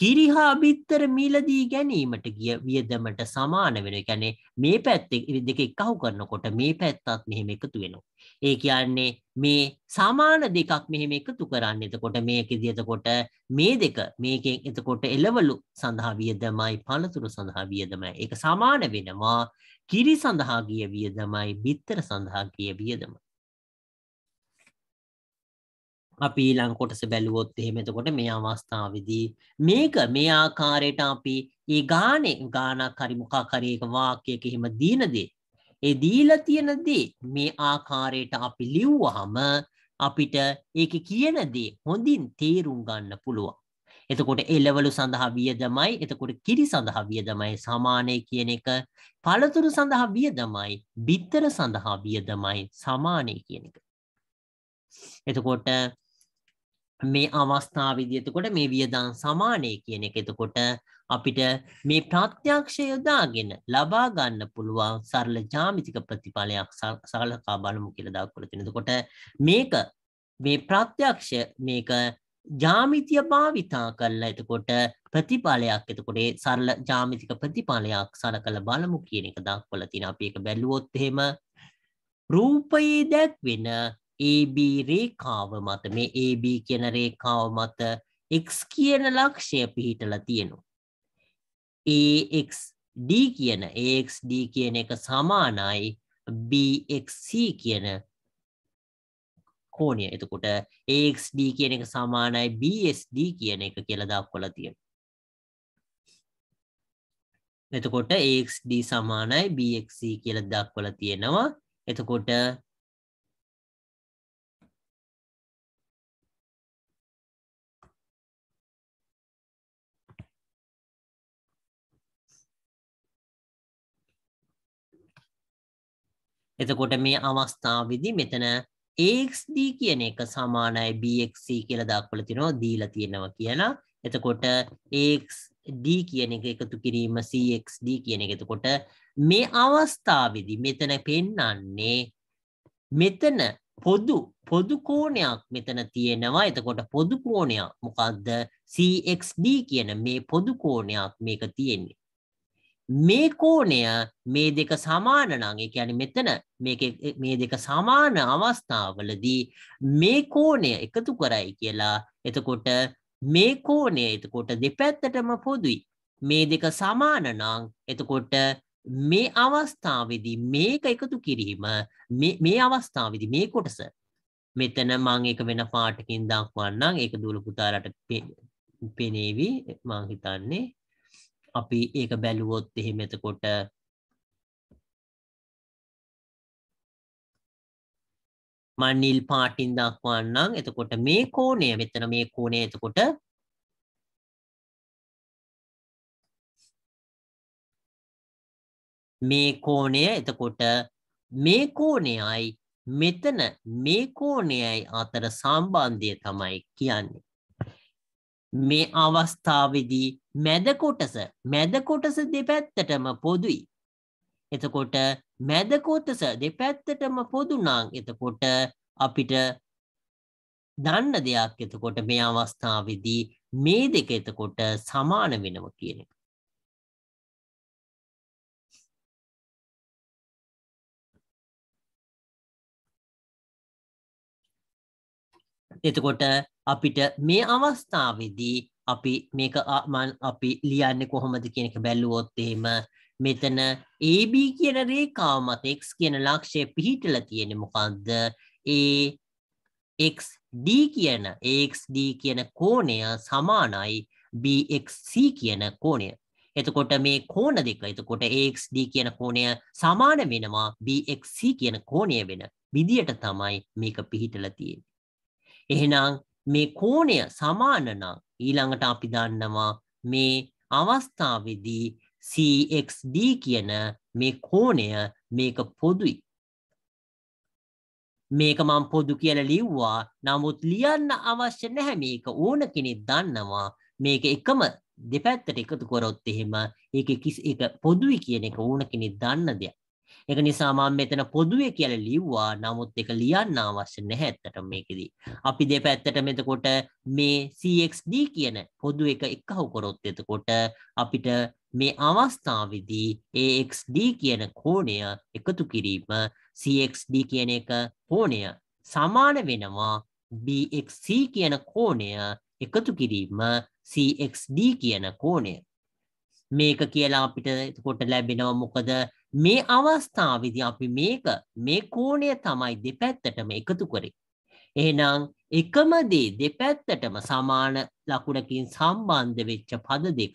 කිරි හා බිත්තර මිලදී ගැනීමට ගිය වියදමට සමාන වෙන ගැනේ මේ පැත්ත දෙක එකහු කරනකොට මේ පැත්තත් මෙහෙම එකතු වෙනවා. ඒ කියන්නේ මේ සමාන දෙකක් මෙහෙම එකතු කරන්න එතකොට මේක දිතකොට මේ දෙක මේකෙන් එතකොට එලවලු සඳහා වියදමයි පළතුරු සඳහා වියදමයි ඒක සමාන වෙනවා කිරි සඳහා ගිය වියදමයි බිත්තර සඳහා ගිය වියදම අපි ඊළං කොටස බැලුවොත් එහෙමතකොට මේ අවස්ථාවදී මේක මේ ආකාරයට අපි ඒ ගානේ ගානක් හරි මොකාකරයක වාක්‍යයක එහෙම දීනදේ. ඒ දීල තියෙනදේ මේ ආකාරයට අපි ලිව්වහම අපිට ඒක කියනදේ හොඳින් තේරුම් ගන්න පුළුවන්. එතකොට එලවලු සඳහා වියදමයි එතකොට කිරි සඳහා වියදමයි සමානය කියන එක පළතුරු සඳහා වියදමයි බිත්තර සඳහා වියදමයි සමානය කියන එක. එතකොට මේ අවස්ථා විදිතකොට මේ වියදන් සමානය කියන එක එතකොට අපිට මේ ප්‍රත්‍යක්ෂය යොදාගෙන ලබා ගන්න පුළුවන් සරල ජාමිතික ප්‍රතිඵලයක් සලකා බලමු කියලා දක්වලා තියෙනකොට මේක මේ ප්‍රත්‍යක්ෂ මේක ජාමිතිය භාවිතා කරලා එතකොට ප්‍රතිඵලයක් එතකොටේ සරල ජාමිතික ප්‍රතිඵලයක් සර කළ බලමු කියන එක දක්වල තින අපි එක බැලුවොත්හෙම රූපයේ දැක්වෙන AB රේකාව මත මේ AB කියන රේකාව මත x කියන ලක්ෂය පිහිටල තියෙනු. AXD කියන AXD කියන එක සමානයි BXC කියන කෝණය එතකොට AXD කියන එක සමානයි BSD කියන එක කියලා දක්වලා තියෙනවා. එතකොට AXD සමානයි BXC e කියලා දක්වලා තියෙනවා. එතකොට එතකොට මේ අවස්ථාවේදී මෙතන AXD කියන එක සමානයි BXC කියලා දක්වලා තිනවා දීලා තියෙනවා කියලා. එතකොට AXD කියන එක එකතු කිරීම CXD කියන එක. එතකොට මේ අවස්ථාවේදී මෙතන පෙන්වන්නේ මෙතන පොදු පොදු කෝණයක් මෙතන තියෙනවා. එතකොට පොදු කෝණයක් මොකද්ද? CXD කියන මේ පොදු කෝණයක් මේක තියෙන්නේ. මේ කෝණය මේ දෙක සමාන නම් ඒ කියන්නේ මෙතන මේක මේ දෙක සමාන අවස්ථාවවලදී මේ කෝණය එකතු කරයි කියලා එතකොට මේ කෝණය එතකොට දෙපැත්තටම පොදුයි මේ දෙක සමාන නම් එතකොට මේ අවස්ථාවේදී මේක එකතු කිරීම මේ අවස්ථාවේදී මේ කොටස මෙතන මං එක වෙන පාටකින් දක්වන්නම් ඒක දුල පුතාලට පෙනේවි මං හිතන්නේ අපි ඒක බැලුවොත් එහෙම එතකොට මනිල් පාටින් දක්වන්නම් එතකොට මේ කෝණය මෙතන මේ කෝණය එතකොට මේ කෝණය එතකොට මේ කෝණයයි මෙතන මේ කෝණයයි අතර සම්බන්ධය තමයි කියන්නේ මේ අවස්ථාවේදී මැද කොටස මැද කොටස දෙපැත්තටම පොදුයි. එතකොට මැද කොටස දෙපැත්තටම පොදු නම් එතකොට අපිට දන්න දෙයක් එතකොට මේ අවස්ථාවේදී මේ දෙක එතකොට සමාන වෙනවා කියන එක. එතකොට අපිට මේ අවස්ථාවේදී අපි මේක ආමන් අපි ලියන්න කොහොමද කියනක බැල්ලුවොත්තේම මෙතන AB කියන රේකාමත X කියන ලක්ෂය පිහිටල තියෙන මොකක්ද AXD කියන AXD කියන කෝණය සමානයි BXC කියන කෝණය එතකොට මේ කෝණ දෙක එතකොට AXD කියන කෝණය සමාන වෙනවා BXC කියන කෝණය වෙන විදියට තමයි මේක පිහිටල තියෙන්නේ එහෙනම් මේ කෝණය සමාන නම් ඊළඟට අපි දන්නවා මේ අවස්ථාවේදී CXD කියන මේ කෝණය මේක පොදුයි. මේක මම පොදු කියලා ලිව්වා. නමුත් ලියන්න අවශ්‍ය නැහැ මේක ඕන කෙනෙක් දන්නවා. මේක එකම දෙපැත්තට එකතු කරොත් එහෙම ඒක කිසි එක පොදුයි කියන එක ඕන කෙනෙක් දන්න දෙයක්. එක නිසා මම මෙතන පොදුවේ කියලා ලිව්වා. නමුත් ඒක ලියන්න අවශ්‍ය නැහැ ඇත්තට මේකෙදී. අපි දෙපැත්තට මෙතකොට මේ CXD කියන පොදු එක එකහුව කරොත් එතකොට අපිට මේ අවස්ථාවේදී AXD කියන කෝණය එකතු කිරීම CXD කියන එක කෝණය සමාන වෙනවා BXC කියන කෝණය එකතු කිරීම CXD කියන කෝණය. මේක කියලා අපිට එතකොට ලැබෙනවා මොකද මේ අවස්ථාවදි අපි මේක මේ කෝණය තමයි දෙපැත්තටම එකතු කරේ. එහෙනම් එකම දේ දෙපැත්තටම සමාන ලකුණකින් සම්බන්ධ වෙච්ච පද දෙකක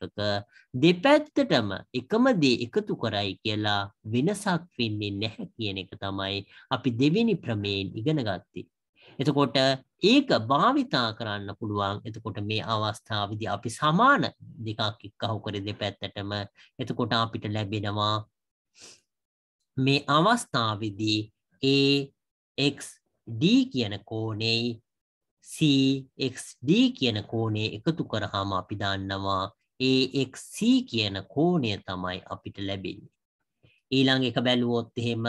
දෙපැත්තටම එකම දේ එකතු කරයි කියලා වෙනසක් වෙන්නේ නැහැ කියන එක තමයි අපි දෙවෙනි ප්‍රමේයෙන් ඉගෙන ගත්තේ. එතකොට ඒක භාවිතා කරන්න පුළුවන් එතකොට මේ අවස්ථාවදි අපි සමාන දෙකක් එක්කහු කර දෙපැත්තටම එතකොට අපිට ලැබෙනවා මේ අවස්ථාවදී AXD කියන කෝණෙයි CXD කියන කෝණය එකතු කරහම අපි දන්නවා AXC කියන කෝණය තමයි අපිට ලැබෙන්නේ. ඊළඟ එක බැලුවොත් එහෙම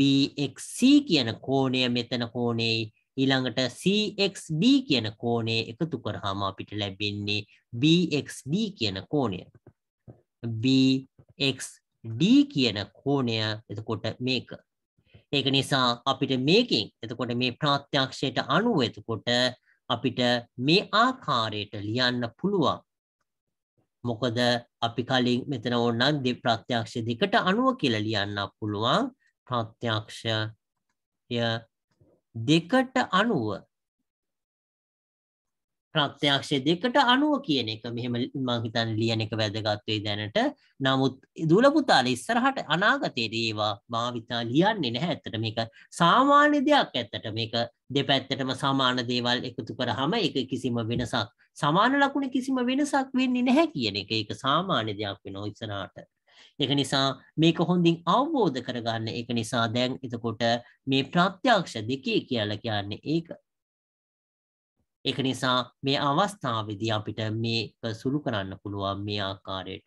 BXC කියන කෝණය මෙතන කෝණෙයි ඊළඟට CXD කියන කෝණය එකතු කරාම අපිට ලැබෙන්නේ BXD කියන කෝණය. BXD D කියන කෝණය එතකොට මේක. ඒක නිසා අපිට මේකින් එතකොට මේ ප්‍රාත්‍යක්ෂයට අනුව එතකොට අපිට මේ ආකාරයට ලියන්න පුළුවන්. මොකද අපි කලින් මෙතන ඕනනම් දෙ ප්‍රත්‍යක්ෂ දෙකට අනුව කියලා ලියන්න පුළුවන්. ප්‍රත්‍යක්ෂය දෙකට අනුව ප්‍රත්‍යක්ෂ දෙකට අනුව කියන එක මෙහෙම මං හිතන්නේ ලියන එක වැදගත් වෙයි දැනට. නමුත් දුල පුතාල ඉස්සරහට අනාගතයේදී ඒවා භාවිතා ලියන්නේ නැහැ. ඇත්තට මේක සාමාන්‍ය දෙයක්. ඇත්තට මේක දෙපැත්තටම සමාන දේවල් එකතු කරාම ඒක කිසිම වෙනසක් සමාන ලකුණ කිසිම වෙනසක් වෙන්නේ නැහැ කියන එක. ඒක සාමාන්‍ය දෙයක් වෙනවා ඉස්සරහට. ඒක නිසා මේක හොඳින් අවබෝධ කරගන්න. ඒක නිසා දැන් එතකොට මේ ප්‍රත්‍යක්ෂ දෙකේ කියලා කියන්නේ ඒක. ඒක නිසා මේ අවස්ථාවේදී අපිට මේක සුළු කරන්න පුළුවන් මේ ආකාරයට.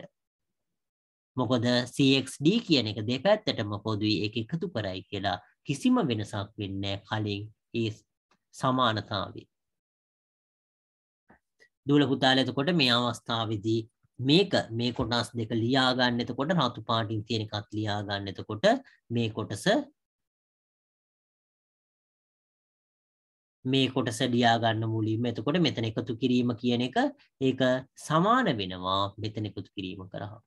මොකද CXD කියන එක දෙපැත්තටම පොදුයි ඒක එකතු කරයි කියලා කිසිම වෙනසක් වෙන්නේ කලින් ඒ සමානතාවේ. දූල පුතාල එතකොට මේ අවස්ථාවේදී මේක මේ කොටස් දෙක ලියා ගන්න එතකොට රතු පාටින් තියෙන එකත් ලියා ගන්න එතකොට මේ කොටස මේ කොටස ලියාගන්න මුලින්ම එතකොට මෙතන එකතු කිරීම කියන එක ඒක සමාන වෙනවා මෙතන එකතු කිරීම කරහා.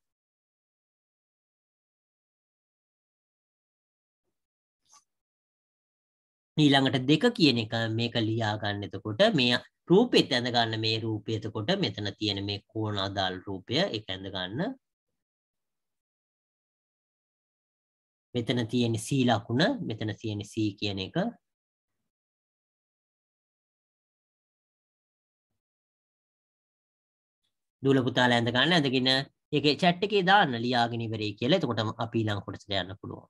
ඊළඟට දෙක කියන එක මේක ලියාගන්න එතකොට මේ රූපෙත් ඇඳගන්න මේ රූපය එතකොට මෙතන තියෙන මේ කෝණ අදාළ රූපය එක ඇඳගන්න මෙතන තියෙන සී ලකුණ මෙතන තියෙන සී කියන එක දූල පුතාල ඇඳ ගන්න ඇඳගෙන ඒක චැට් එකේ දාන්න ලියාගෙන ඉවරයි කියලා එතකොට අපි ඊළඟ කොටසට යන්න පුළුවන්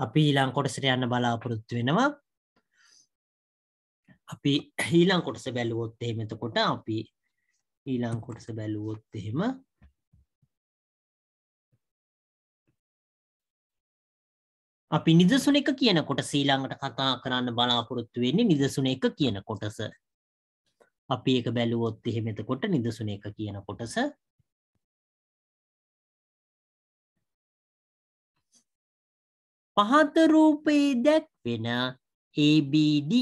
අපි ඊළං කොටසට යන්න බලාපොරොත්තු වෙනවා අපි ඊළං කොටස බැලුවොත් එහෙම එතකොට අපි ඊළං කොටස බැලුවොත් එහෙම අපි නිදසුන එක කියන කොටස ඊළඟට කතා කරන්න බලාපොරොත්තු වෙන්නේ නිදසුන එක කියන කොටස අපි එක බැලුවොත් එහෙම එතකොට නිදසුන එක කියන කොටස පහත රූපයේ දැක්වෙන ABD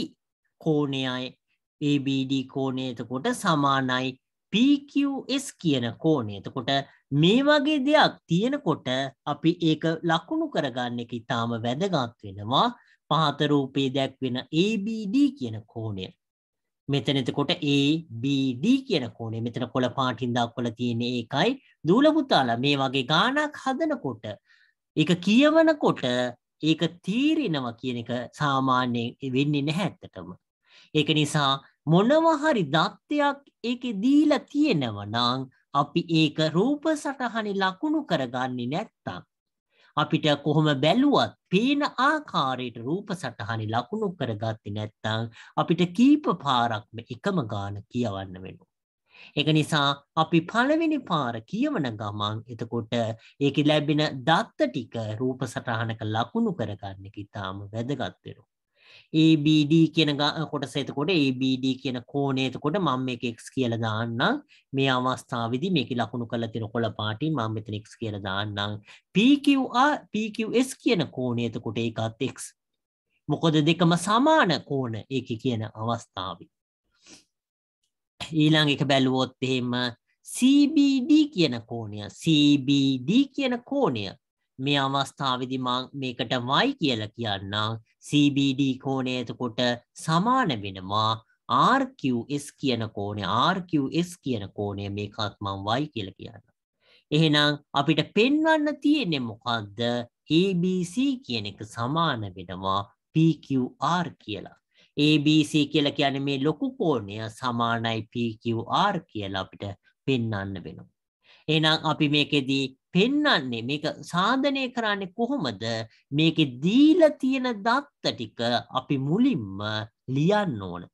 කෝණයයි ABD කෝණය එතකොට සමානයි PQS කියන කෝණය එතකොට මේ වගේ දෙයක් තියෙනකොට අපි ඒක ලකුණු කරගන්න එක ඉතාම වැදගත් වෙනවා පහත රූපේ දැක්වෙන ABD කියන කෝණය මෙතන එතකොට ABD කියන කෝණය මෙතන කොළ පාටින් දක්වලා තියෙන එකයි දූල පුතාලා මේ වගේ ගාණක් හදනකොට එක කියවනකොට ඒක තීරෙනවා කියන එක සාමාන්‍යයෙන් වෙන්නේ නැහැ ඇත්තටම. ඒක නිසා මොනවහරි දත්තයක් ඒකෙ දීලා තියෙනව නම් අපි ඒක රූප සටහනේ ලකුණු කරගන්නේ නැත්තම් අපිට කොහොම බැලුවත් පේන ආකාරයට රූප සටහනේ ලකුණු කරගත්තේ නැත්තම් අපිට කීප පාරක්ම එකම ගාන කියවන්න වෙනවා. එක නිසා අපි පළවෙනි පාර කියවන ගමන් එතකොට ඒක ලැබෙන දත්ත ටික රූප සටහනක ලකුණු කරගන්න ඉතාම වැදගත්වෙනවා. ABD කියන කොට සේතකොට ABD කියන කෝනේතකොට මම මේ එක්ස් කියල දාන්න මේ අවස්ථාවදි මේක ලකුණු කල තින කොළ පාටි මම මෙතනෙක්ස් කියල දාන්නම් PQRPQS කියන කෝනේතකොට එකත් එක් මොකොද දෙකම සමාන කෝන ඒක කියන අවස්ථාවී ඊළං එක බැලුවොත් එහෙම CBD කියන කෝණය CBD කියන කෝණය මේ අවස්ථාවදි මේකට වයි කියල කියන්න CBD කෝණය එතකොට සමාන වෙනවා RQS කියන කෝණය RQS කියන කෝණය මේකත් මං වයි කියල කියන්න. එහෙනම් අපිට පෙන්වන්න තියෙන්නේ මොකක්ද ABC කියන එක සමාන වෙනවා PQR කියලා. ABC කියලා කියන්නේ මේ ලොකු කෝණය සමානයි PQR කියලා අපිට පෙන්වන්න වෙනවා. එහෙනම් අපි මේකෙදී පෙන්වන්නේ මේක සාධනය කරන්නේ කොහොමද? මේකේ දීලා තියෙන දත්ත ටික අපි මුලින්ම ලියන්න ඕන.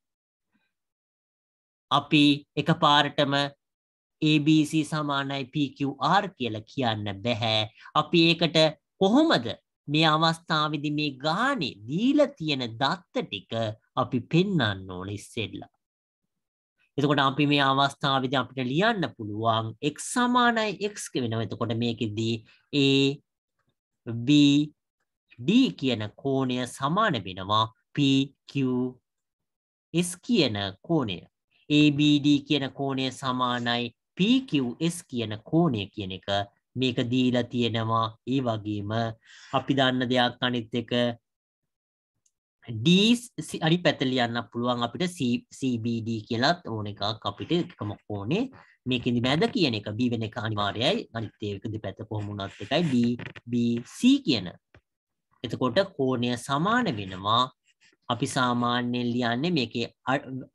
අපි එකපාරටම ABC සමානයි PQR කියලා කියන්න බෑ. අපි ඒකට කොහොමද මේ අවස්ථාවේදී මේ ගානේ දීලා තියෙන දත්ත ටික අපි පෙන්වන්න ඕන ඉස්සෙල්ලා. එතකොට අපි මේ අවස්ථාවේදී අපිට ලියන්න පුළුවන් x සමානයි x වෙනවා. එතකොට මේකෙදී a b d කියන කෝණය සමාන වෙනවා p q s කියන කෝණය. ABD කියන කෝණය සමානයි PQS කියන කෝණය කියන එක මේක දීලා තියෙනවා ඒ වගේම අපි දන්න දෙයක් අනිත් එක ඩීස් අනි පැතලියන්න පුළුවන් අපිට CBD කියලත් ඕන එකක් අපිට එකම ඕනේ මේකදි මැද කියන එක බිවෙන එක අනිවාර්යයි අනිත්තයකද පැත කොහොමුණත් එකයි DBC කියන එතකොට කෝණය සමාන වෙනවා අපි සාමාන්‍යයෙන් ලියන්නේ මේකේ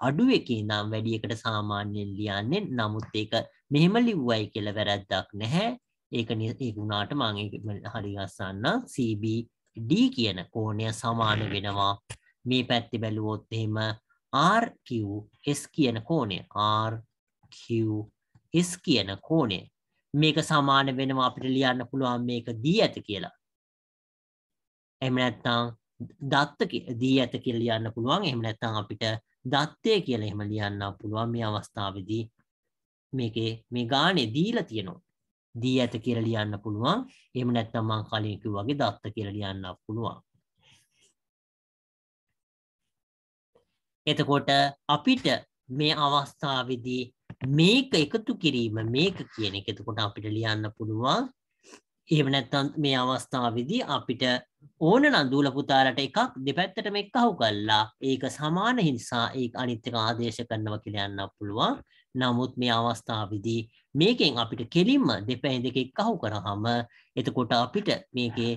අඩු එකේ නම් වැඩි එකට සාමාන්‍යයෙන් ලියන්නේ නමුත් ඒක මෙහෙම ලිව්වයි කියලා වැරද්දක් නැහැ ඒක ඒ ගුණාට මං හරිගස්සන්න CBD කියන කෝණය සමාන වෙනවා මේ පැත්ති බැලුවොත් එහෙම RQS කියන කෝණය RQS කියන කෝණය මේක සමාන වෙනවා අපිට ලියන්න පුළුවන් මේක දී ඇත කියලා එහෙම නැත්නම් දත්ත දී ඇත කියලා ලියන්න පුළුවන් එහෙම නැත්නම් අපිට දත්තය කියලා එහෙම ලියන්න පුළුවන් මේ අවස්ථාවේදී මේකේ මේ ගානේ දීලා තියෙනවා දී ඇත කියලා ලියන්න පුළුවන්. එහෙම නැත්නම් මං කලින් කිව්වා වගේ දත්ත කියලා ලියන්න පුළුවන්. එතකොට අපිට මේ අවස්ථාවේදී මේක එකතු කිරීම මේක කියන එක එතකොට අපිට ලියන්න පුළුවන්. එහෙම නැත්නම් මේ අවස්ථාවේදී අපිට ඕන නම් දූල පුතාලට එකක් දෙපැත්තටම එක්කහුව කරලා ඒක සමාන හිංසා ඒක අනිත් එක ආදේශ කරනවා කියලා යන්න පුළුවන්. නමුත් මේ අවස්ථාවවිදී මේකෙන් අපිට කෙලින්ම දෙපැයි දෙකෙක් අහු කරහම එතකොට අපිට මේකේ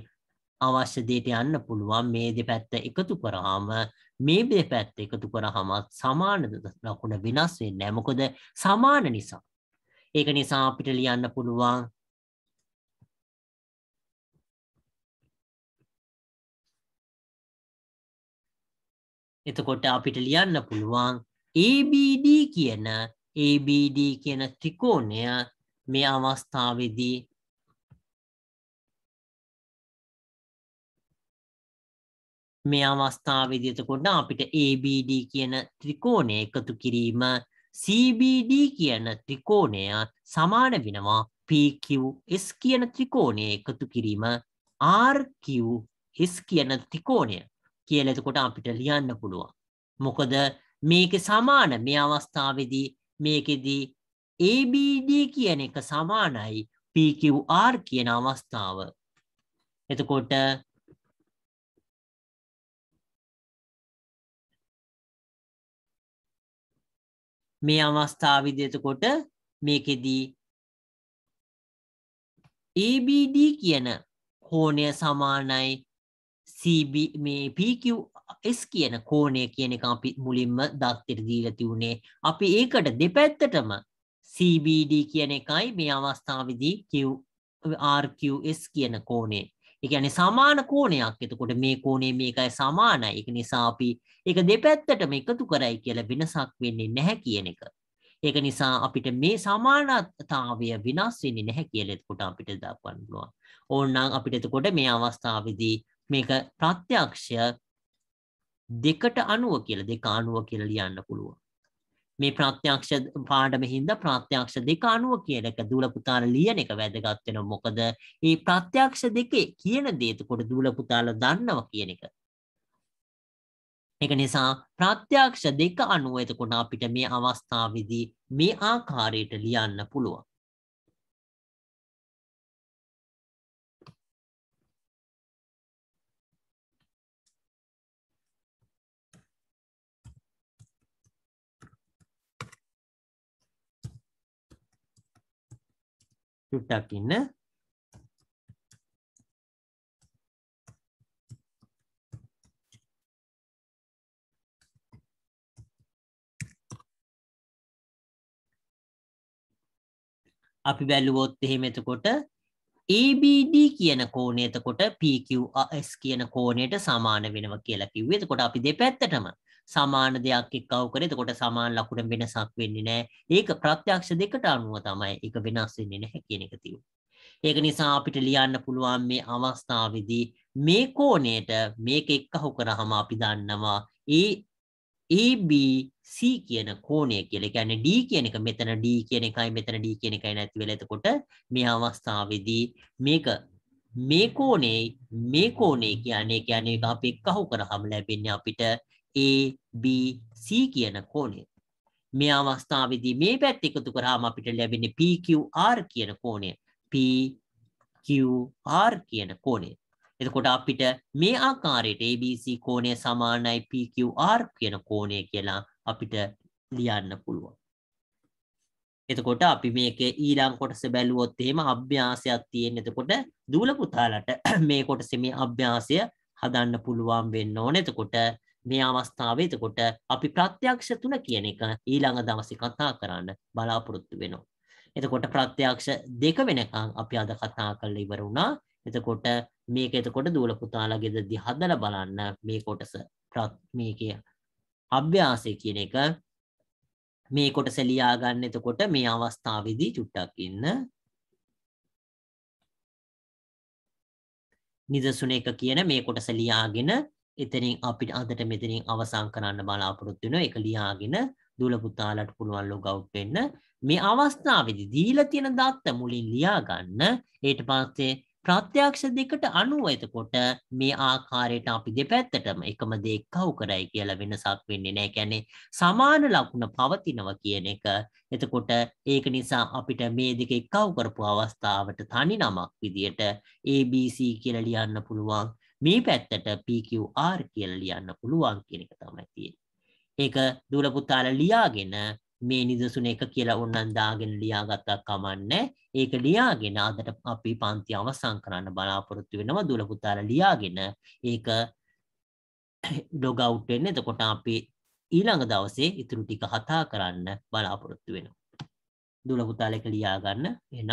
අවශ්‍ය දේට යන්න පුළුවන් මේ දෙපැත්ත එකතු කරහාම මේ දෙපැත්ත එකතු කරහමත් සමාන ලකුණ වෙනස් වෙන්නේ නැහැ මොකද සමාන නිසා. ඒක නිසා අපිට ලියන්න පුළුවන් එතකොට අපිට ලියන්න පුළුවන් ABD කියන ABD කියන ත්‍රිකෝණය මේ අවස්ථාවේදී මේ අවස්ථාවේදී එතකොට අපිට ABD කියන ත්‍රිකෝණය එකතු කිරීම CBD කියන ත්‍රිකෝණය සමාන වෙනවා PQS කියන ත්‍රිකෝණය එකතු කිරීම RQS කියන ත්‍රිකෝණය කියලා එතකොට අපිට ලියන්න පුළුවන්. මොකද මේක සමාන මේ අවස්ථාවේදී මේකෙදී ABD කියන එක සමානයි PQR කියන අවස්ථාව. එතකොට මේ අවස්ථාවේදී එතකොට මේකෙදී ABD කියන කෝණය සමානයි CB මේ PQR S කියන කෝණය කියන එක අපි මුලින්ම දත්තට දීලා තිබුණේ. අපි ඒකට දෙපැත්තටම CBD කියන එකයි මේ අවස්ථාවේදී Q RQS කියන කෝණය. ඒ කියන්නේ සමාන කෝණයක්. එතකොට මේ කෝණය මේකයි සමානයි. ඒක නිසා අපි ඒක දෙපැත්තටම එකතු කරයි කියලා වෙනසක් වෙන්නේ නැහැ කියන එක. ඒක නිසා අපිට මේ සමානතාවය විනාශ වෙන්නේ නැහැ කියලා එතකොට අපිට දක්වන්න පුළුවන්. ඕනනම් අපිට එතකොට මේ අවස්ථාවේදී මේක ප්‍රත්‍යක්ෂය දෙකට අනුව කියලා දෙක අනුව කියලා ලියන්න පුළුවන්. මේ ප්‍රත්‍යක්ෂ පාඩම හින්දා ප්‍රත්‍යක්ෂ දෙක අනුව කියන එක දුල පුතාලා ලියන එක වැදගත් වෙනවා. මොකද මේ ප්‍රත්‍යක්ෂ දෙකේ කියන දේ එතකොට දුල පුතාලා දන්නවා කියන එක. ඒක නිසා ප්‍රත්‍යක්ෂ දෙක අනුව එතකොට අපිට මේ අවස්ථාවේදී මේ ආකාරයට ලියන්න පුළුවන්. චුට්ටක් ඉන්න අපි බැලුවොත් එහෙම එතකොට ABD කියන කෝණය එතකොට PQS කියන කෝණයට සමාන වෙනවා කියලා කිව්වේ. එතකොට අපි දෙපැත්තටම සමාන දෙයක් එක්කව කරේ එතකොට සමාන ලකුණ වෙනසක් වෙන්නේ නැහැ ඒක ප්‍රත්‍යක්ෂ දෙකට අනුව තමයි ඒක වෙනස් වෙන්නේ නැහැ කියන එක තියෙන්නේ ඒක නිසා අපිට ලියන්න පුළුවන් මේ අවස්ථාවේදී මේ කෝණයට මේක එක්කව කරාම අපි දන්නවා ඒ ABC කියන කෝණය කියලා. ඒ කියන්නේ D කියන එක මෙතන D කියන එකයි මෙතන D කියන එකයි නැති වෙලා එතකොට මේ අවස්ථාවේදී මේක මේ කෝණේ මේ කෝණේ කියන්නේ කියන්නේ ඒක අපි එක්කහුව කරාම ලැබෙන්නේ අපිට ABC කියන කෝණය. මේ අවස්ථාවේදී මේ පැත්ත එකතු කරාම අපිට ලැබෙන්නේ PQR කියන කෝණය. PQR කියන කෝණය. එතකොට අපිට මේ ආකාරයට ABC කෝණය සමානයි PQR කියන කෝණය කියලා අපිට ලියන්න පුළුවන්. එතකොට අපි මේක ඊළං කොටස බැලුවොත් එහෙම අභ්‍යාසයක් තියෙන. එතකොට දූල පුතාලට මේ කොටසේ මේ අභ්‍යාසය හදන්න පුළුවන් වෙන්න ඕනේ. එතකොට මේ අවස්ථාවේ එතකොට අපි ප්‍රත්‍යක්ෂ තුන කියන එක ඊළඟ දවසේ කතා කරන්න බලාපොරොත්තු වෙනවා. එතකොට ප්‍රත්‍යක්ෂ දෙක වෙනකන් අපි අද කතා කරලා ඉවර වුණා. එතකොට මේක එතකොට දූල පුතාලගේ දදි හදලා බලන්න මේ කොටස මේකේ අභ්‍යාසය කියන එක මේ කොටස ලියා ගන්න එතකොට මේ අවස්ථාවේදී චුට්ටක් ඉන්න නිදසුන එක කියන මේ කොටස ලියාගෙන එතනින් අපිට අදට මෙතනින් අවසන් කරන්න බලාපොරොත්තු වෙනවා. ඒක ලියාගෙන දුල පුතාලට පුළුවන් ලොග් අවුට් වෙන්න. මේ අවස්ථාවේදී දීලා තියෙන දත්ත මුලින් ලියා ගන්න. ඊට පස්සේ ප්‍රත්‍යක්ෂ දෙකට අනුව එතකොට මේ ආකාරයට අපි දෙපැත්තටම එකම දේ කවු කරයි කියලා වෙනසක් වෙන්නේ නැහැ. කියන්නේ සමාන ලකුණ පවතිනවා කියන එක. එතකොට ඒක නිසා අපිට මේ දෙක එකව කරපු අවස්ථාවට තනි නමක් විදියට ABC කියලා ලියන්න පුළුවන්. මේ පැත්තට PQR කියලා ලියන්න පුළුවන් කියන එක තමයි තියෙන්නේ. ඒක දූල පුතාලා ලියාගෙන මේ නිදසුන එක කියලා ඔන්නන් දාගෙන ලියාගත්තා කමන්නේ. ඒක ලියාගෙන අදට අපි පන්ති අවසන් කරන්න බලාපොරොත්තු වෙනවා දූල පුතාලා ලියාගෙන ඒක ලොග් අවුට් වෙන්න. එතකොට අපි ඊළඟ දවසේ ඉතුරු ටික කතා කරන්න බලාපොරොත්තු වෙනවා. දූල පුතාලා එක ලියා ගන්න. එහෙනම්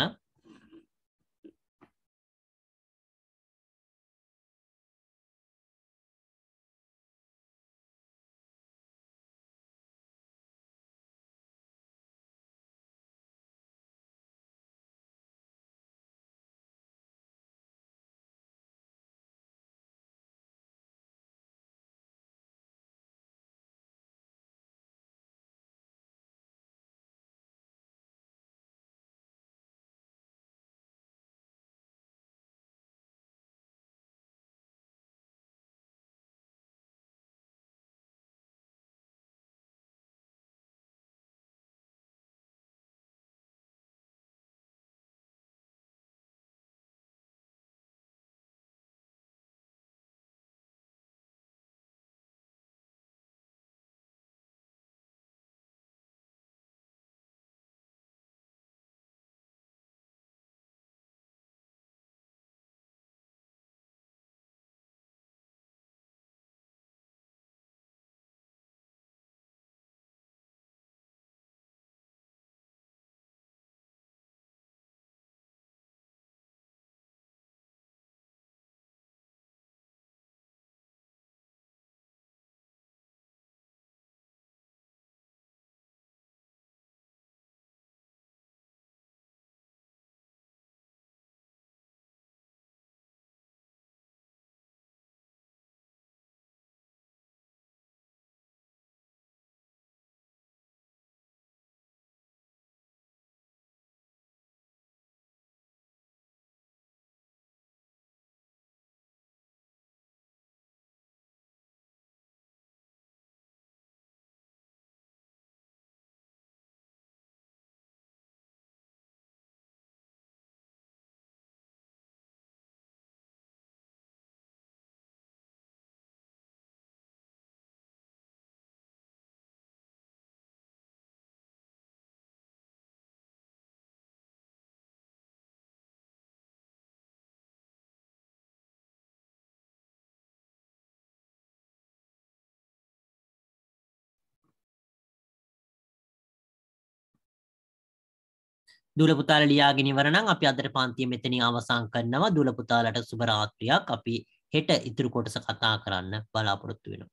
දුලපුතාල ලියාගෙන ඉවරනම් අපි අදට පන්තිය මෙතනින් අවසන් කරනවා දුලපුතාලට සුබ රාත්‍රියක් අපි හෙට ඉතුරු කොටස කතා කරන්න බලාපොරොත්තු වෙනවා